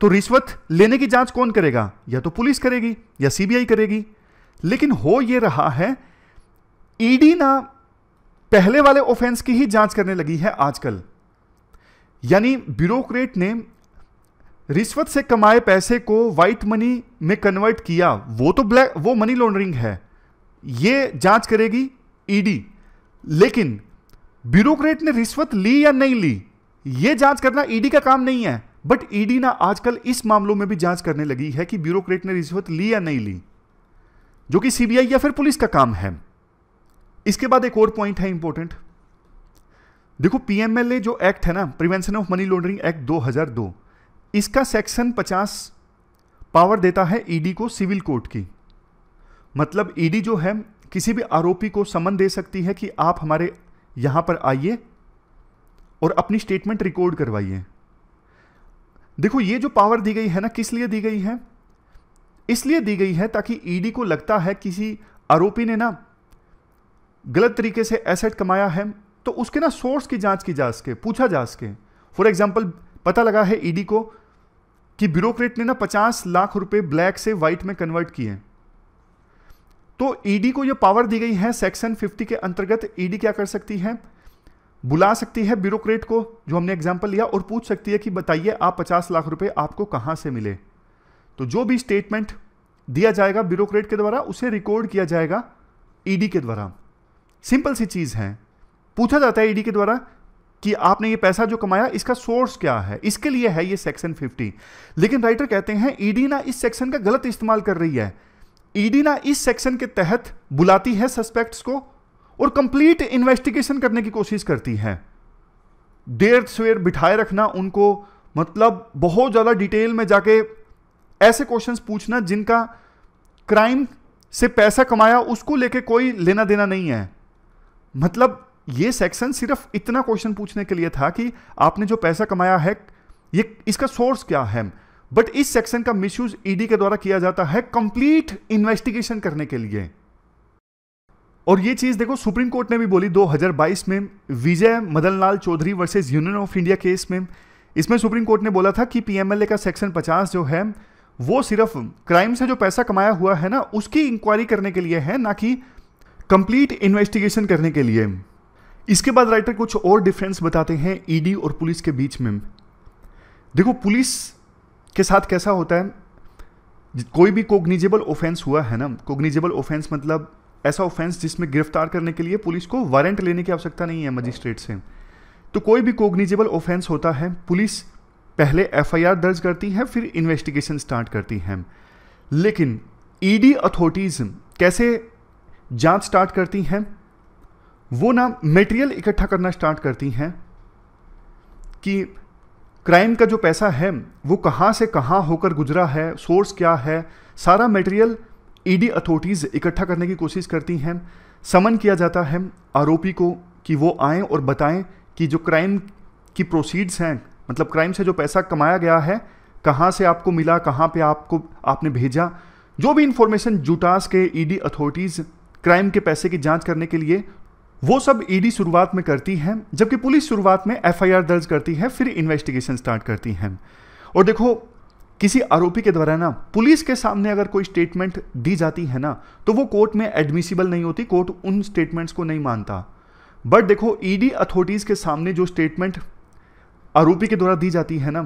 तो रिश्वत लेने की जांच कौन करेगा या तो पुलिस करेगी या सीबीआई करेगी लेकिन हो यह रहा है ईडी e ना पहले वाले ऑफेंस की ही जांच करने लगी है आजकल यानी ब्यूरोक्रेट ने रिश्वत से कमाए पैसे को वाइट मनी में कन्वर्ट किया वो तो ब्लैक वो मनी लॉन्ड्रिंग है ये जांच करेगी ईडी e लेकिन ब्यूरोक्रेट ने रिश्वत ली या नहीं ली ये जांच करना ईडी e का काम नहीं है बट ईडी e ना आजकल इस मामलों में भी जांच करने लगी है कि ब्यूरोक्रेट ने रिश्वत ली या नहीं ली जो कि सीबीआई या फिर पुलिस का काम है इसके बाद एक और पॉइंट है इंपॉर्टेंट देखो पीएमएलए जो एक्ट है ना prevention of money laundering act 2002 इसका सेक्शन 50 पावर देता है ईडी e को सिविल कोर्ट की मतलब ईडी e जो है किसी भी आरोपी को समन दे सकती है कि आप हमारे यहां पर आइए और अपनी स्टेटमेंट रिकॉर्ड करवाइए देखो ये जो पावर दी गई है ना किस लिए दी गई है इसलिए दी गई है ताकि ईडी e को लगता है किसी आरोपी ने ना गलत तरीके से एसेट कमाया है तो उसके ना सोर्स की जांच की जा सके पूछा जा सके फॉर एग्जाम्पल पता लगा है ईडी e को कि ब्यूरोक्रेट ने ना पचास लाख रुपए ब्लैक से व्हाइट में कन्वर्ट किए तो ईडी e को यह पावर दी गई है सेक्शन 50 के अंतर्गत ईडी क्या कर सकती है बुला सकती है ब्यूरोक्रेट को जो हमने एग्जाम्पल लिया और पूछ सकती है कि बताइए आप पचास लाख रुपए आपको कहां से मिले तो जो भी स्टेटमेंट दिया जाएगा ब्यूरोक्रेट के द्वारा उसे रिकॉर्ड किया जाएगा ईडी e के द्वारा सिंपल सी चीज़ है पूछा जाता है ईडी e के द्वारा कि आपने ये पैसा जो कमाया इसका सोर्स क्या है इसके लिए है ये सेक्शन 50 लेकिन राइटर कहते हैं ईडी e ना इस सेक्शन का गलत इस्तेमाल कर रही है ईडी ना इस सेक्शन के तहत बुलाती है सस्पेक्ट्स को और कंप्लीट इन्वेस्टिगेशन करने की कोशिश करती है देर सवेर बिठाए रखना उनको मतलब बहुत ज़्यादा डिटेल में जाके ऐसे क्वेश्चंस पूछना जिनका क्राइम से पैसा कमाया उसको लेके कोई लेना देना नहीं है मतलब ये सेक्शन सिर्फ इतना क्वेश्चन पूछने के लिए था कि आपने जो पैसा कमाया है ये इसका सोर्स क्या है बट इस सेक्शन का मिसयूज ईडी के द्वारा किया जाता है कंप्लीट इन्वेस्टिगेशन करने के लिए और ये चीज़ देखो सुप्रीम कोर्ट ने भी बोली 2022 में Vijay Madan Lal Chaudhary versus union of India case में इसमें सुप्रीम कोर्ट ने बोला था कि पीएमएलए का सेक्शन 50 जो है वो सिर्फ क्राइम से जो पैसा कमाया हुआ है ना उसकी इंक्वायरी करने के लिए है ना कि कंप्लीट इन्वेस्टिगेशन करने के लिए इसके बाद राइटर कुछ और डिफरेंस बताते हैं ईडी e और पुलिस के बीच में देखो पुलिस के साथ कैसा होता है कोई भी कोग्निजेबल ऑफेंस हुआ है ना कोग्निजेबल ऑफेंस मतलब ऐसा ऑफेंस जिसमें गिरफ्तार करने के लिए पुलिस को वारंट लेने की आवश्यकता नहीं है मजिस्ट्रेट से तो कोई भी कोग्निजेबल ऑफेंस होता है पुलिस पहले एफआईआर दर्ज करती है फिर इन्वेस्टिगेशन स्टार्ट करती है लेकिन ईडी e अथॉरिटीज़ कैसे जांच स्टार्ट करती हैं वो ना मेटेरियल इकट्ठा करना स्टार्ट करती हैं कि क्राइम का जो पैसा है वो कहाँ से कहाँ होकर गुजरा है सोर्स क्या है सारा मटेरियल ईडी e अथॉरिटीज़ इकट्ठा करने की कोशिश करती हैं समन किया जाता है आरोपी को कि वो आए और बताएं कि जो क्राइम की प्रोसीड्स हैं मतलब क्राइम से जो पैसा कमाया गया है कहाँ से आपको मिला कहाँ पे आपको आपने भेजा जो भी इंफॉर्मेशन जुटास के ईडी अथॉरिटीज़ क्राइम के पैसे की जांच करने के लिए वो सब ईडी e शुरुआत में करती है जबकि पुलिस शुरुआत में एफआईआर दर्ज करती है फिर इन्वेस्टिगेशन स्टार्ट करती है और देखो किसी आरोपी के द्वारा ना पुलिस के सामने अगर कोई स्टेटमेंट दी जाती है ना तो वो कोर्ट में एडमिसिबल नहीं होती कोर्ट उन स्टेटमेंट्स को नहीं मानता बट देखो ईडी e अथॉरिटीज़ के सामने जो स्टेटमेंट आरोपी के द्वारा दी जाती है ना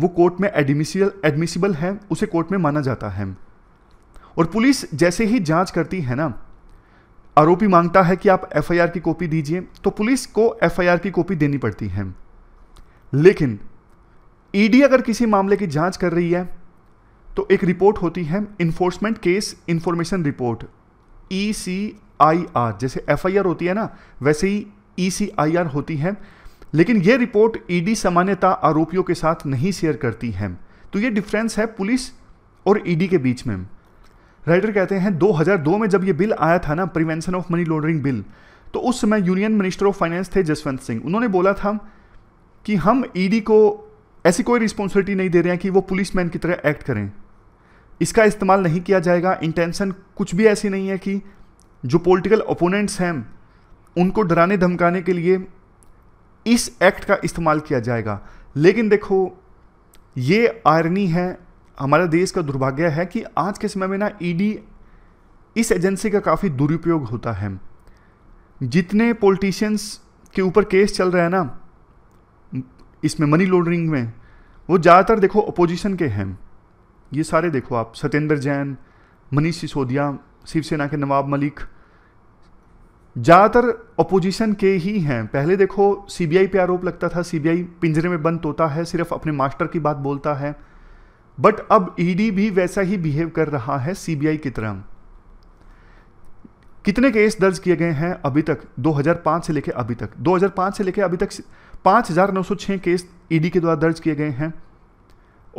वो कोर्ट में एडमिसिबल एडमिसिबल है उसे कोर्ट में माना जाता है और पुलिस जैसे ही जांच करती है ना आरोपी मांगता है कि आप एफआईआर की कॉपी दीजिए तो पुलिस को एफआईआर की कॉपी देनी पड़ती है लेकिन ईडी अगर किसी मामले की जांच कर रही है तो एक रिपोर्ट होती है enforcement case information report E C I R जैसे एफ आई आर होती है ना वैसे ही ई सी आई आर होती है लेकिन यह रिपोर्ट ईडी सामान्यता आरोपियों के साथ नहीं शेयर करती है तो यह डिफरेंस है पुलिस और ईडी के बीच में राइटर कहते हैं 2002 में जब यह बिल आया था ना prevention of money laundering bill तो उस समय यूनियन मिनिस्टर ऑफ फाइनेंस थे जसवंत सिंह उन्होंने बोला था कि हम ईडी को ऐसी कोई रिस्पॉन्सिबिलिटी नहीं दे रहे हैं कि वो पुलिस मैन की तरह एक्ट करें इसका इस्तेमाल नहीं किया जाएगा इंटेंशन कुछ भी ऐसी नहीं है कि जो पॉलिटिकल ओपोनेंट्स हैं उनको डराने धमकाने के लिए इस एक्ट का इस्तेमाल किया जाएगा लेकिन देखो ये आयरनी है हमारे देश का दुर्भाग्य है कि आज के समय में ना ईडी e इस एजेंसी का काफ़ी दुरुपयोग होता है जितने पॉलिटिशियंस के ऊपर केस चल रहे हैं ना इसमें मनी लॉन्ड्रिंग में वो ज़्यादातर देखो अपोजिशन के हैं ये सारे देखो आप सत्येंद्र जैन मनीष सिसोदिया शिवसेना के नवाब मलिक ज़्यादातर अपोजिशन के ही हैं पहले देखो सीबीआई पे आरोप लगता था सीबीआई पिंजरे में बंद होता है सिर्फ अपने मास्टर की बात बोलता है बट अब ईडी e भी वैसा ही बिहेव कर रहा है सीबीआई की तरह कितने केस दर्ज किए गए हैं अभी तक 2005 से लेकर अभी तक 2005 से लेकर अभी तक पांच हज़ार नौ सौ छह केस ईडी के द्वारा दर्ज किए गए हैं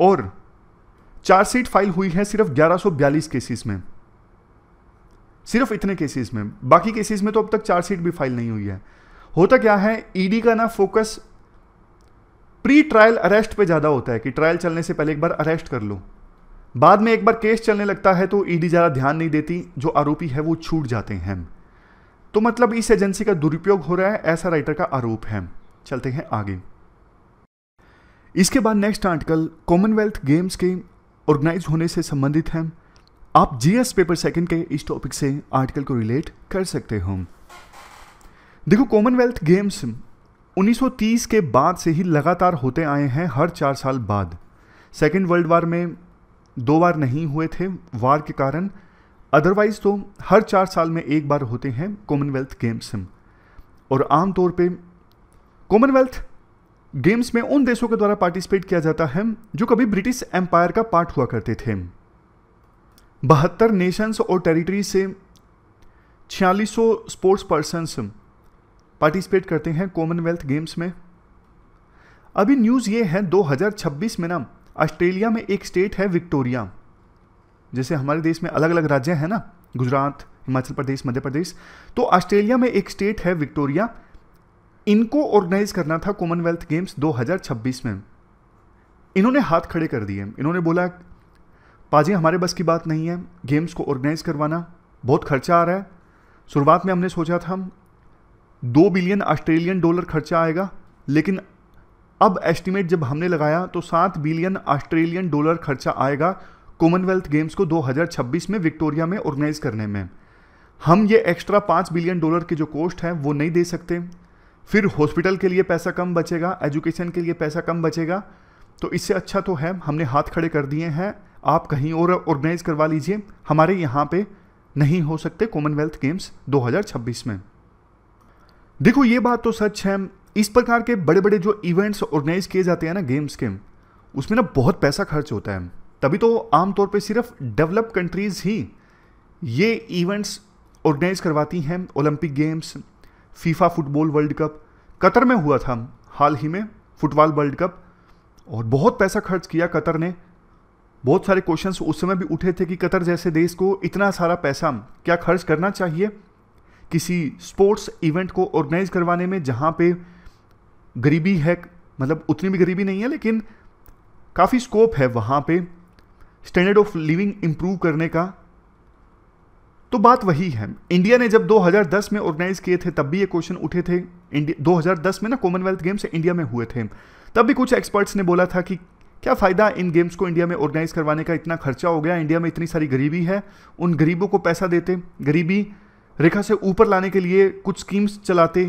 और चार्जशीट फाइल हुई है सिर्फ ग्यारह सौ बयालीस केसेस में सिर्फ इतने केसेस में बाकी केसेस में तो अब तक चार्जशीट भी फाइल नहीं हुई है होता क्या है ईडी का ना फोकस प्री ट्रायल अरेस्ट पे ज़्यादा होता है कि ट्रायल चलने से पहले एक बार अरेस्ट कर लो बाद में एक बार केस चलने लगता है तो ईडी ज़्यादा ध्यान नहीं देती जो आरोपी है वो छूट जाते हैं तो मतलब इस एजेंसी का दुरुपयोग हो रहा है ऐसा राइटर का आरोप है चलते हैं आगे इसके बाद नेक्स्ट आर्टिकल कॉमनवेल्थ गेम्स के ऑर्गेनाइज होने से संबंधित हैं आप जीएस पेपर सेकंड के इस टॉपिक से आर्टिकल को रिलेट कर सकते हो देखो कॉमनवेल्थ गेम्स 1930 के बाद से ही लगातार होते आए हैं हर चार साल बाद सेकेंड वर्ल्ड वार में दो बार नहीं हुए थे वार के कारण अदरवाइज तो हर चार साल में एक बार होते हैं कॉमनवेल्थ गेम्स और आमतौर पे कॉमनवेल्थ गेम्स में उन देशों के द्वारा पार्टिसिपेट किया जाता है जो कभी ब्रिटिश एम्पायर का पार्ट हुआ करते थे बहत्तर नेशंस और टेरिटरी से छियालीस स्पोर्ट्स पर्सनस पार्टिसिपेट करते हैं कॉमनवेल्थ गेम्स में अभी न्यूज़ ये है 2026 में ना ऑस्ट्रेलिया में एक स्टेट है विक्टोरिया जैसे हमारे देश में अलग अलग राज्य हैं ना गुजरात हिमाचल प्रदेश मध्य प्रदेश तो ऑस्ट्रेलिया में एक स्टेट है विक्टोरिया इनको ऑर्गेनाइज करना था कॉमनवेल्थ गेम्स 2026 में इन्होंने हाथ खड़े कर दिए इन्होंने बोला पाजी हमारे बस की बात नहीं है गेम्स को ऑर्गेनाइज करवाना बहुत खर्चा आ रहा है शुरुआत में हमने सोचा था दो बिलियन ऑस्ट्रेलियन डॉलर खर्चा आएगा लेकिन अब एस्टिमेट जब हमने लगाया तो सात बिलियन ऑस्ट्रेलियन डॉलर खर्चा आएगा कॉमनवेल्थ गेम्स को 2026 में विक्टोरिया में ऑर्गेनाइज करने में हम ये एक्स्ट्रा पाँच बिलियन डॉलर के जो कोस्ट हैं वो नहीं दे सकते फिर हॉस्पिटल के लिए पैसा कम बचेगा एजुकेशन के लिए पैसा कम बचेगा तो इससे अच्छा तो है हमने हाथ खड़े कर दिए हैं आप कहीं और ऑर्गेनाइज करवा लीजिए हमारे यहाँ पे नहीं हो सकते कॉमनवेल्थ गेम्स 2026 में देखो ये बात तो सच है इस प्रकार के बड़े बड़े जो इवेंट्स ऑर्गेनाइज किए जाते हैं ना गेम्स के उसमें ना बहुत पैसा खर्च होता है तभी तो आमतौर पर सिर्फ डेवलप कंट्रीज़ ही ये इवेंट्स ऑर्गेनाइज करवाती हैं Olympic games FIFA football world cup Qatar में हुआ था हाल ही में फुटबॉल वर्ल्ड कप और बहुत पैसा खर्च किया कतर ने बहुत सारे क्वेश्चन उस समय भी उठे थे कि कतर जैसे देश को इतना सारा पैसा क्या खर्च करना चाहिए किसी स्पोर्ट्स इवेंट को ऑर्गेनाइज करवाने में जहाँ पे गरीबी है मतलब उतनी भी गरीबी नहीं है लेकिन काफ़ी स्कोप है वहाँ पे स्टैंडर्ड ऑफ लिविंग इम्प्रूव करने का तो बात वही है इंडिया ने जब 2010 में ऑर्गेनाइज किए थे तब भी ये क्वेश्चन उठे थे 2010 में ना कॉमनवेल्थ गेम्स इंडिया में हुए थे तब भी कुछ एक्सपर्ट्स ने बोला था कि क्या फ़ायदा इन गेम्स को इंडिया में ऑर्गेनाइज करवाने का इतना खर्चा हो गया इंडिया में इतनी सारी गरीबी है उन गरीबों को पैसा देते गरीबी रेखा से ऊपर लाने के लिए कुछ स्कीम्स चलाते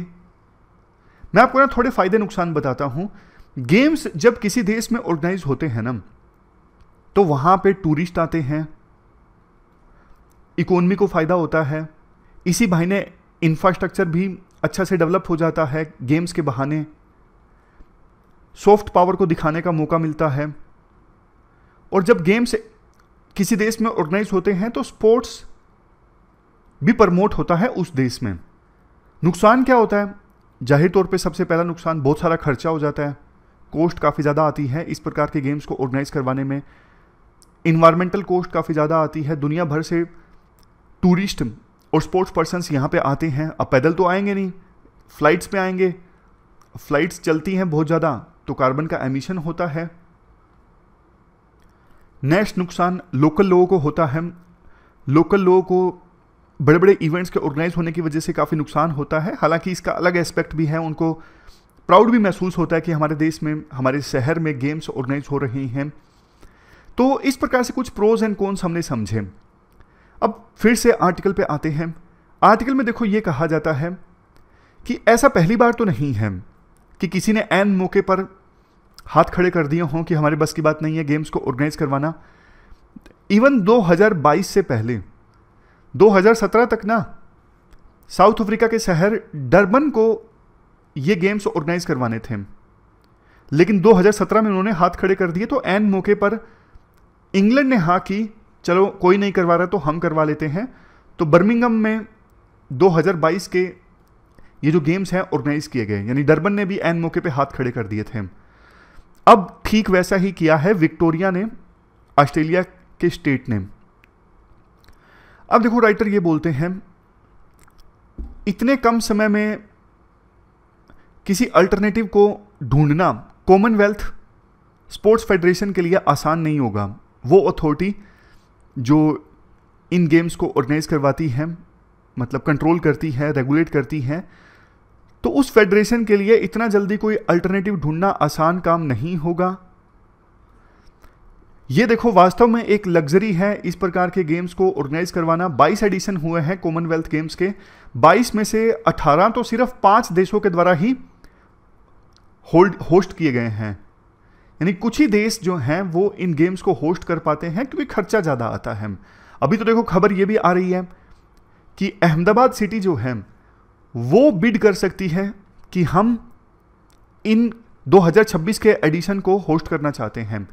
मैं आपको ना थोड़े फ़ायदे नुकसान बताता हूँ गेम्स जब किसी देश में ऑर्गेनाइज होते हैं ना तो वहाँ पे टूरिस्ट आते हैं इकोनमी को फ़ायदा होता है इसी बहाने इंफ्रास्ट्रक्चर भी अच्छा से डेवलप हो जाता है गेम्स के बहाने सॉफ्ट पावर को दिखाने का मौका मिलता है और जब गेम्स किसी देश में ऑर्गेनाइज होते हैं तो स्पोर्ट्स भी प्रमोट होता है उस देश में नुकसान क्या होता है जाहिर तौर पे सबसे पहला नुकसान बहुत सारा खर्चा हो जाता है कॉस्ट काफ़ी ज़्यादा आती है इस प्रकार के गेम्स को ऑर्गेनाइज करवाने में इन्वायरमेंटल कॉस्ट काफ़ी ज़्यादा आती है दुनिया भर से टूरिस्ट और स्पोर्ट्स पर्सनस यहाँ पे आते हैं अब पैदल तो आएंगे नहीं फ्लाइट्स पे आएंगे फ्लाइट्स चलती हैं बहुत ज़्यादा तो कार्बन का एमिशन होता है नेक्स्ट नुकसान लोकल लोगों को होता है लोकल लोगों को बड़े बड़े इवेंट्स के ऑर्गेनाइज होने की वजह से काफ़ी नुकसान होता है हालांकि इसका अलग एस्पेक्ट भी है उनको प्राउड भी महसूस होता है कि हमारे देश में हमारे शहर में गेम्स ऑर्गेनाइज हो रही हैं तो इस प्रकार से कुछ प्रोज एंड कौन हमने समझे अब फिर से आर्टिकल पे आते हैं आर्टिकल में देखो ये कहा जाता है कि ऐसा पहली बार तो नहीं है कि किसी ने एन मौके पर हाथ खड़े कर दिए हों कि हमारे बस की बात नहीं है गेम्स को ऑर्गेनाइज करवाना इवन 2022 से पहले 2017 तक ना साउथ अफ्रीका के शहर डरबन को ये गेम्स ऑर्गेनाइज करवाने थे लेकिन 2017 में उन्होंने हाथ खड़े कर दिए तो एन मौके पर इंग्लैंड ने हाँ की चलो कोई नहीं करवा रहा तो हम करवा लेते हैं तो बर्मिंगम में 2022 के ये जो गेम्स हैं ऑर्गेनाइज किए गए यानी डरबन ने भी एन मौके पे हाथ खड़े कर दिए थे अब ठीक वैसा ही किया है विक्टोरिया ने ऑस्ट्रेलिया के स्टेट ने अब देखो राइटर ये बोलते हैं इतने कम समय में किसी अल्टरनेटिव को ढूंढना कॉमनवेल्थ स्पोर्ट्स फेडरेशन के लिए आसान नहीं होगा वो अथॉरिटी जो इन गेम्स को ऑर्गेनाइज करवाती है मतलब कंट्रोल करती है रेगुलेट करती हैं तो उस फेडरेशन के लिए इतना जल्दी कोई अल्टरनेटिव ढूंढना आसान काम नहीं होगा ये देखो वास्तव में एक लग्जरी है इस प्रकार के गेम्स को ऑर्गेनाइज करवाना 22 एडिशन हुए हैं कॉमनवेल्थ गेम्स के 22 में से 18 तो सिर्फ पांच देशों के द्वारा ही होल्ड होस्ट किए गए हैं यानी कुछ ही देश जो हैं वो इन गेम्स को होस्ट कर पाते हैं क्योंकि खर्चा ज़्यादा आता है अभी तो देखो खबर ये भी आ रही है कि अहमदाबाद सिटी जो है वो बिड कर सकती है कि हम इन 2026 के एडिशन को होस्ट करना चाहते हैं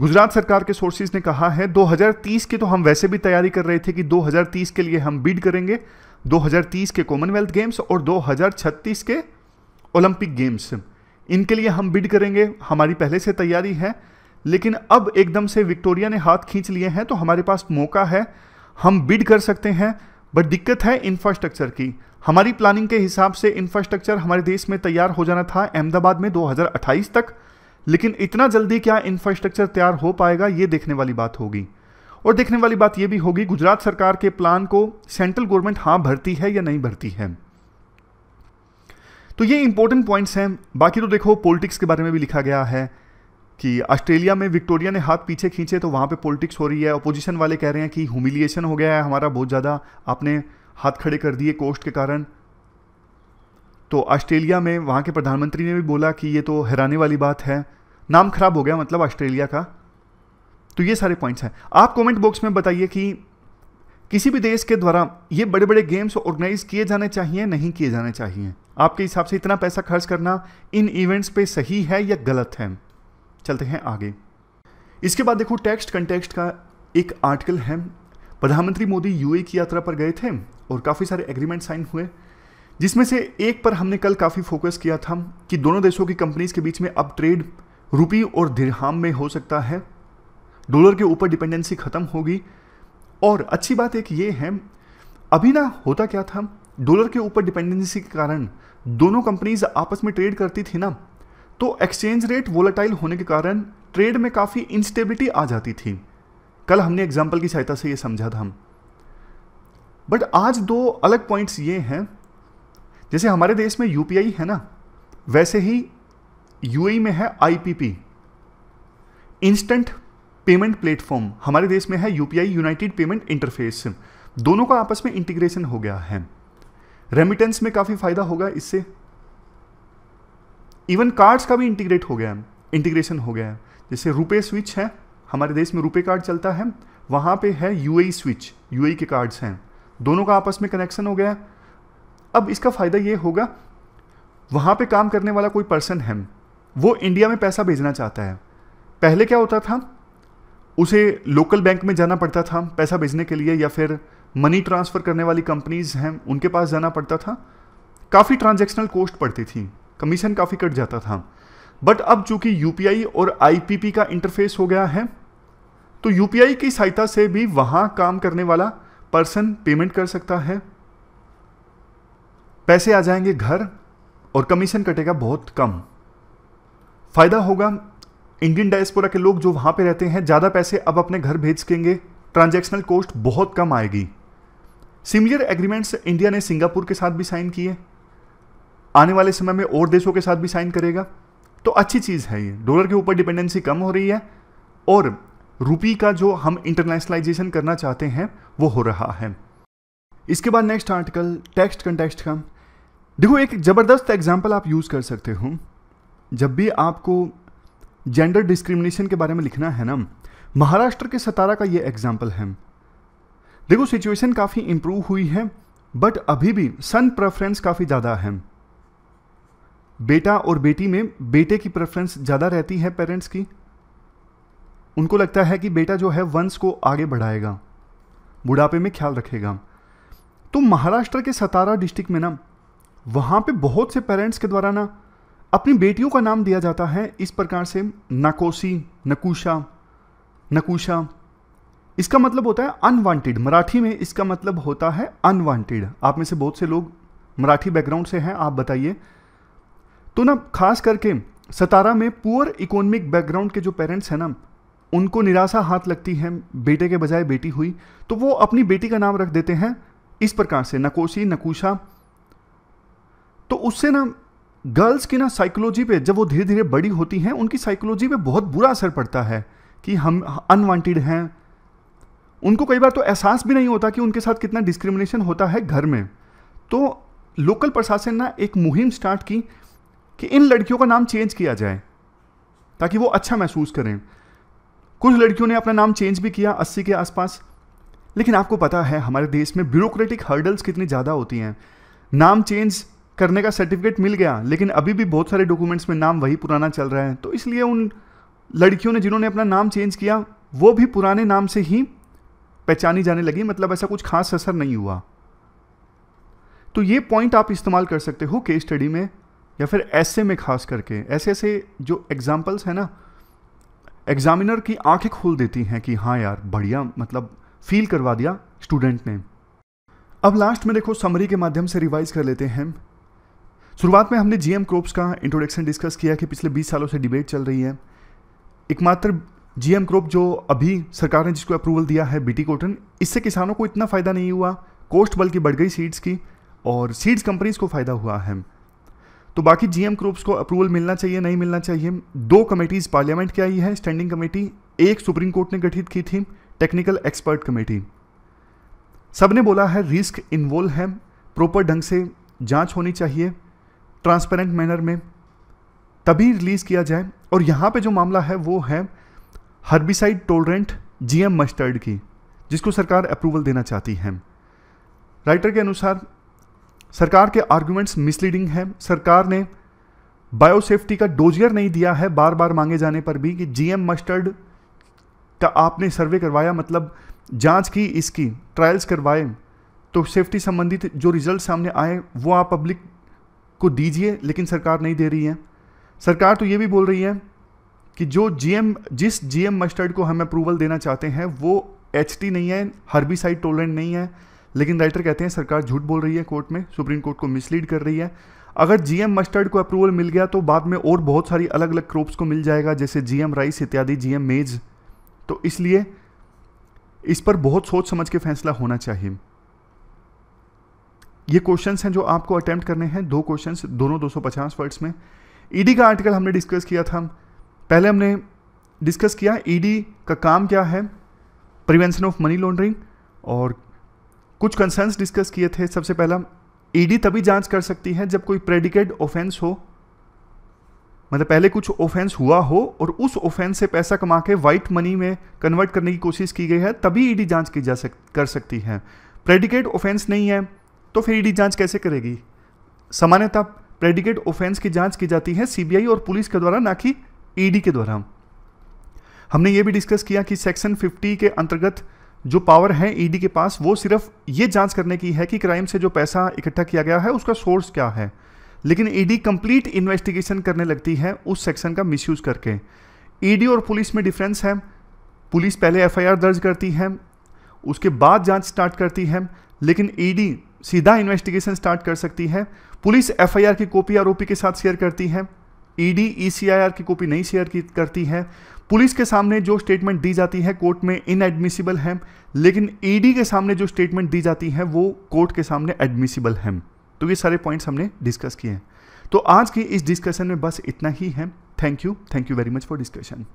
गुजरात सरकार के सोर्सेज ने कहा है 2030 की तो हम वैसे भी तैयारी कर रहे थे कि 2030 के लिए हम बीड करेंगे 2030 के कॉमनवेल्थ गेम्स और 2036 के ओलंपिक गेम्स इनके लिए हम बिड करेंगे हमारी पहले से तैयारी है लेकिन अब एकदम से विक्टोरिया ने हाथ खींच लिए हैं तो हमारे पास मौका है हम बिड कर सकते हैं बट दिक्कत है इंफ्रास्ट्रक्चर की हमारी प्लानिंग के हिसाब से इंफ्रास्ट्रक्चर हमारे देश में तैयार हो जाना था अहमदाबाद में 2028 तक लेकिन इतना जल्दी क्या इंफ्रास्ट्रक्चर तैयार हो पाएगा ये देखने वाली बात होगी और देखने वाली बात यह भी होगी गुजरात सरकार के प्लान को सेंट्रल गवर्नमेंट हाँ भरती है या नहीं भरती है तो ये इंपॉर्टेंट पॉइंट्स हैं बाकी तो देखो पॉलिटिक्स के बारे में भी लिखा गया है कि ऑस्ट्रेलिया में विक्टोरिया ने हाथ पीछे खींचे तो वहाँ पे पॉलिटिक्स हो रही है अपोजिशन वाले कह रहे हैं कि ह्यूमिलिएशन हो गया है हमारा बहुत ज़्यादा आपने हाथ खड़े कर दिए कोस्ट के कारण तो ऑस्ट्रेलिया में वहाँ के प्रधानमंत्री ने भी बोला कि ये तो हैराने वाली बात है नाम खराब हो गया मतलब ऑस्ट्रेलिया का तो ये सारे पॉइंट्स हैं आप कमेंट बॉक्स में बताइए कि किसी भी देश के द्वारा ये बड़े बड़े गेम्स ऑर्गेनाइज किए जाने चाहिए नहीं किए जाने चाहिए आपके हिसाब से इतना पैसा खर्च करना इन इवेंट्स पे सही है या गलत है चलते हैं आगे इसके बाद देखो टेक्स्ट कंटेक्स्ट का एक आर्टिकल है प्रधानमंत्री मोदी यूए की यात्रा पर गए थे और काफ़ी सारे एग्रीमेंट साइन हुए जिसमें से एक पर हमने कल काफ़ी फोकस किया था कि दोनों देशों की कंपनीज के बीच में अब ट्रेड रुपी और धिरहाम में हो सकता है डॉलर के ऊपर डिपेंडेंसी ख़त्म होगी और अच्छी बात एक ये है अभी ना होता क्या था डॉलर के ऊपर डिपेंडेंसी के कारण दोनों कंपनीज आपस में ट्रेड करती थी ना तो एक्सचेंज रेट वोलाटाइल होने के कारण ट्रेड में काफ़ी इंस्टेबिलिटी आ जाती थी कल हमने एग्जाम्पल की सहायता से ये समझा था हम बट आज दो अलग पॉइंट्स ये हैं जैसे हमारे देश में यू है ना वैसे ही यू में है आई इंस्टेंट पेमेंट प्लेटफॉर्म हमारे देश में है यूपीआई यूनाइटेड पेमेंट इंटरफेस दोनों का आपस में इंटीग्रेशन हो गया है रेमिटेंस में काफ़ी फ़ायदा होगा इससे इवन कार्ड्स का भी इंटीग्रेट हो गया है इंटीग्रेशन हो गया है जैसे रुपए स्विच है हमारे देश में रुपए कार्ड चलता है वहां पे है यूएई स्विच यूएई के कार्ड्स हैं दोनों का आपस में कनेक्शन हो गया अब इसका फ़ायदा ये होगा वहां पे काम करने वाला कोई पर्सन है वो इंडिया में पैसा भेजना चाहता है पहले क्या होता था उसे लोकल बैंक में जाना पड़ता था पैसा भेजने के लिए या फिर मनी ट्रांसफ़र करने वाली कंपनीज़ हैं उनके पास जाना पड़ता था काफ़ी ट्रांजेक्शनल कॉस्ट पड़ती थी कमीशन काफ़ी कट जाता था बट अब चूंकि यूपीआई और आई का इंटरफेस हो गया है तो यूपीआई की सहायता से भी वहां काम करने वाला पर्सन पेमेंट कर सकता है पैसे आ जाएंगे घर और कमीशन कटेगा बहुत कम फ़ायदा होगा इंडियन डायस्पोरा के लोग जो वहां पे रहते हैं ज़्यादा पैसे अब अपने घर भेज सकेंगे ट्रांजेक्शनल कॉस्ट बहुत कम आएगी सिमिलर एग्रीमेंट्स इंडिया ने सिंगापुर के साथ भी साइन किए आने वाले समय में और देशों के साथ भी साइन करेगा तो अच्छी चीज़ है ये डॉलर के ऊपर डिपेंडेंसी कम हो रही है और रुपी का जो हम इंटरनेशनलाइजेशन करना चाहते हैं वो हो रहा है इसके बाद नेक्स्ट आर्टिकल टेक्स्ट कंटेक्स्ट का देखो एक ज़बरदस्त एग्जाम्पल आप यूज़ कर सकते हो जब भी आपको जेंडर डिस्क्रिमिनेशन के बारे में लिखना है ना महाराष्ट्र के सतारा का ये एग्जाम्पल है देखो सिचुएशन काफ़ी इंप्रूव हुई है बट अभी भी सन प्रेफरेंस काफ़ी ज़्यादा है बेटा और बेटी में बेटे की प्रेफरेंस ज़्यादा रहती है पेरेंट्स की उनको लगता है कि बेटा जो है वंश को आगे बढ़ाएगा बुढ़ापे में ख्याल रखेगा तो महाराष्ट्र के सतारा डिस्ट्रिक्ट में ना वहां पे बहुत से पेरेंट्स के द्वारा ना अपनी बेटियों का नाम दिया जाता है इस प्रकार से नकोसी नकुशा नकुशा इसका मतलब होता है अनवांटेड मराठी में इसका मतलब होता है अनवांटेड आप में से बहुत से लोग मराठी बैकग्राउंड से हैं आप बताइए तो ना खास करके सतारा में पुअर इकोनॉमिक बैकग्राउंड के जो पेरेंट्स हैं ना उनको निराशा हाथ लगती है बेटे के बजाय बेटी हुई तो वो अपनी बेटी का नाम रख देते हैं इस प्रकार से नकोशी नकुशा तो उससे ना गर्ल्स की ना साइकोलॉजी पे जब वो धीरे धीरे बड़ी होती हैं उनकी साइकोलॉजी पे बहुत बुरा असर पड़ता है कि हम अनवांटेड हैं उनको कई बार तो एहसास भी नहीं होता कि उनके साथ कितना डिस्क्रिमिनेशन होता है घर में तो लोकल प्रशासन ने एक मुहिम स्टार्ट की कि इन लड़कियों का नाम चेंज किया जाए ताकि वो अच्छा महसूस करें कुछ लड़कियों ने अपना नाम चेंज भी किया अस्सी के आसपास लेकिन आपको पता है हमारे देश में ब्यूरोक्रेटिक हर्डल्स कितनी ज़्यादा होती हैं नाम चेंज करने का सर्टिफिकेट मिल गया लेकिन अभी भी बहुत सारे डॉक्यूमेंट्स में नाम वही पुराना चल रहा है तो इसलिए उन लड़कियों ने जिन्होंने अपना नाम चेंज किया वो भी पुराने नाम से ही पहचानी जाने लगी मतलब ऐसा कुछ खास असर नहीं हुआ तो ये पॉइंट आप इस्तेमाल कर सकते हो केस स्टडी में या फिर ऐसे में खास करके ऐसे ऐसे जो एग्जाम्पल्स हैं ना एग्जामिनर की आंखें खोल देती हैं कि हाँ यार बढ़िया मतलब फील करवा दिया स्टूडेंट ने अब लास्ट में देखो समरी के माध्यम से रिवाइज कर लेते हैं शुरुआत में हमने जीएम क्रोप्स का इंट्रोडक्शन डिस्कस किया कि पिछले 20 सालों से डिबेट चल रही है एकमात्र जीएम क्रॉप जो अभी सरकार ने जिसको अप्रूवल दिया है बीटी कॉटन इससे किसानों को इतना फ़ायदा नहीं हुआ कॉस्ट बल्कि बढ़ गई सीड्स की और सीड्स कंपनीज को फ़ायदा हुआ है तो बाकी जीएम क्रोप्स को अप्रूवल मिलना चाहिए नहीं मिलना चाहिए दो कमेटीज़ पार्लियामेंट की आई है स्टैंडिंग कमेटी एक सुप्रीम कोर्ट ने गठित की थी टेक्निकल एक्सपर्ट कमेटी सब ने बोला है रिस्क इन्वॉल्व है प्रॉपर ढंग से जांच होनी चाहिए ट्रांसपेरेंट मैनर में तभी रिलीज़ किया जाए और यहाँ पे जो मामला है वो है हर्बिसाइड टोलरेंट जीएम मस्टर्ड की जिसको सरकार अप्रूवल देना चाहती है राइटर के अनुसार सरकार के आर्ग्यूमेंट्स मिसलीडिंग हैं सरकार ने बायोसेफ्टी का डोजियर नहीं दिया है बार बार मांगे जाने पर भी कि जीएम मस्टर्ड का आपने सर्वे करवाया मतलब जांच की इसकी ट्रायल्स करवाए तो सेफ्टी संबंधित जो रिजल्ट सामने आए वो आप पब्लिक को दीजिए लेकिन सरकार नहीं दे रही है सरकार तो ये भी बोल रही है कि जो जीएम जिस जीएम मस्टर्ड को हम अप्रूवल देना चाहते हैं वो एच नहीं है हर्बिसाइड टोलेंट नहीं है लेकिन राइटर कहते हैं सरकार झूठ बोल रही है कोर्ट में सुप्रीम कोर्ट को मिसलीड कर रही है अगर जीएम मस्टर्ड को अप्रूवल मिल गया तो बाद में और बहुत सारी अलग अलग क्रॉप्स को मिल जाएगा जैसे जीएम राइस इत्यादि जीएम मेज तो इसलिए इस पर बहुत सोच समझ के फैसला होना चाहिए ये क्वेश्चंस हैं जो आपको अटैम्प्ट करने हैं दो क्वेश्चंस दोनों 250 वर्ड्स में ईडी e का आर्टिकल हमने डिस्कस किया था पहले हमने डिस्कस किया ईडी e का काम क्या है प्रिवेंशन ऑफ मनी लॉन्ड्रिंग और कुछ कंसर्न्स डिस्कस किए थे सबसे पहला ईडी e तभी जांच कर सकती है जब कोई प्रेडिकेट ऑफेंस हो मतलब पहले कुछ ऑफेंस हुआ हो और उस ऑफेंस से पैसा कमा के वाइट मनी में कन्वर्ट करने की कोशिश की गई है तभी ईडी e जांच की जा सक कर सकती है प्रेडिकेट ऑफेंस नहीं है तो फिर ईडी जांच कैसे करेगी सामान्यतः प्रेडिकेट ऑफेंस की जांच की जाती है सीबीआई और पुलिस के द्वारा ना कि ईडी e के द्वारा हमने ये भी डिस्कस किया कि सेक्शन 50 के अंतर्गत जो पावर है ईडी e के पास वो सिर्फ ये जांच करने की है कि क्राइम से जो पैसा इकट्ठा किया गया है उसका सोर्स क्या है लेकिन ईडी कंप्लीट इन्वेस्टिगेशन करने लगती है उस सेक्शन का मिसयूज करके ईडी e और पुलिस में डिफरेंस है पुलिस पहले एफआईआर दर्ज करती है उसके बाद जांच स्टार्ट करती है लेकिन ईडी सीधा इन्वेस्टिगेशन स्टार्ट कर सकती है पुलिस एफआईआर की कॉपी आरोपी के साथ शेयर करती है ईडी ईसीआईआर की कॉपी नहीं शेयर करती है पुलिस के सामने जो स्टेटमेंट दी जाती है कोर्ट में इनएडमिसिबल है लेकिन ईडी के सामने जो स्टेटमेंट दी जाती है वो कोर्ट के सामने एडमिसिबल है तो ये सारे पॉइंट्स हमने डिस्कस किए हैं तो आज की इस डिस्कशन में बस इतना ही है thank you thank you very much for discussion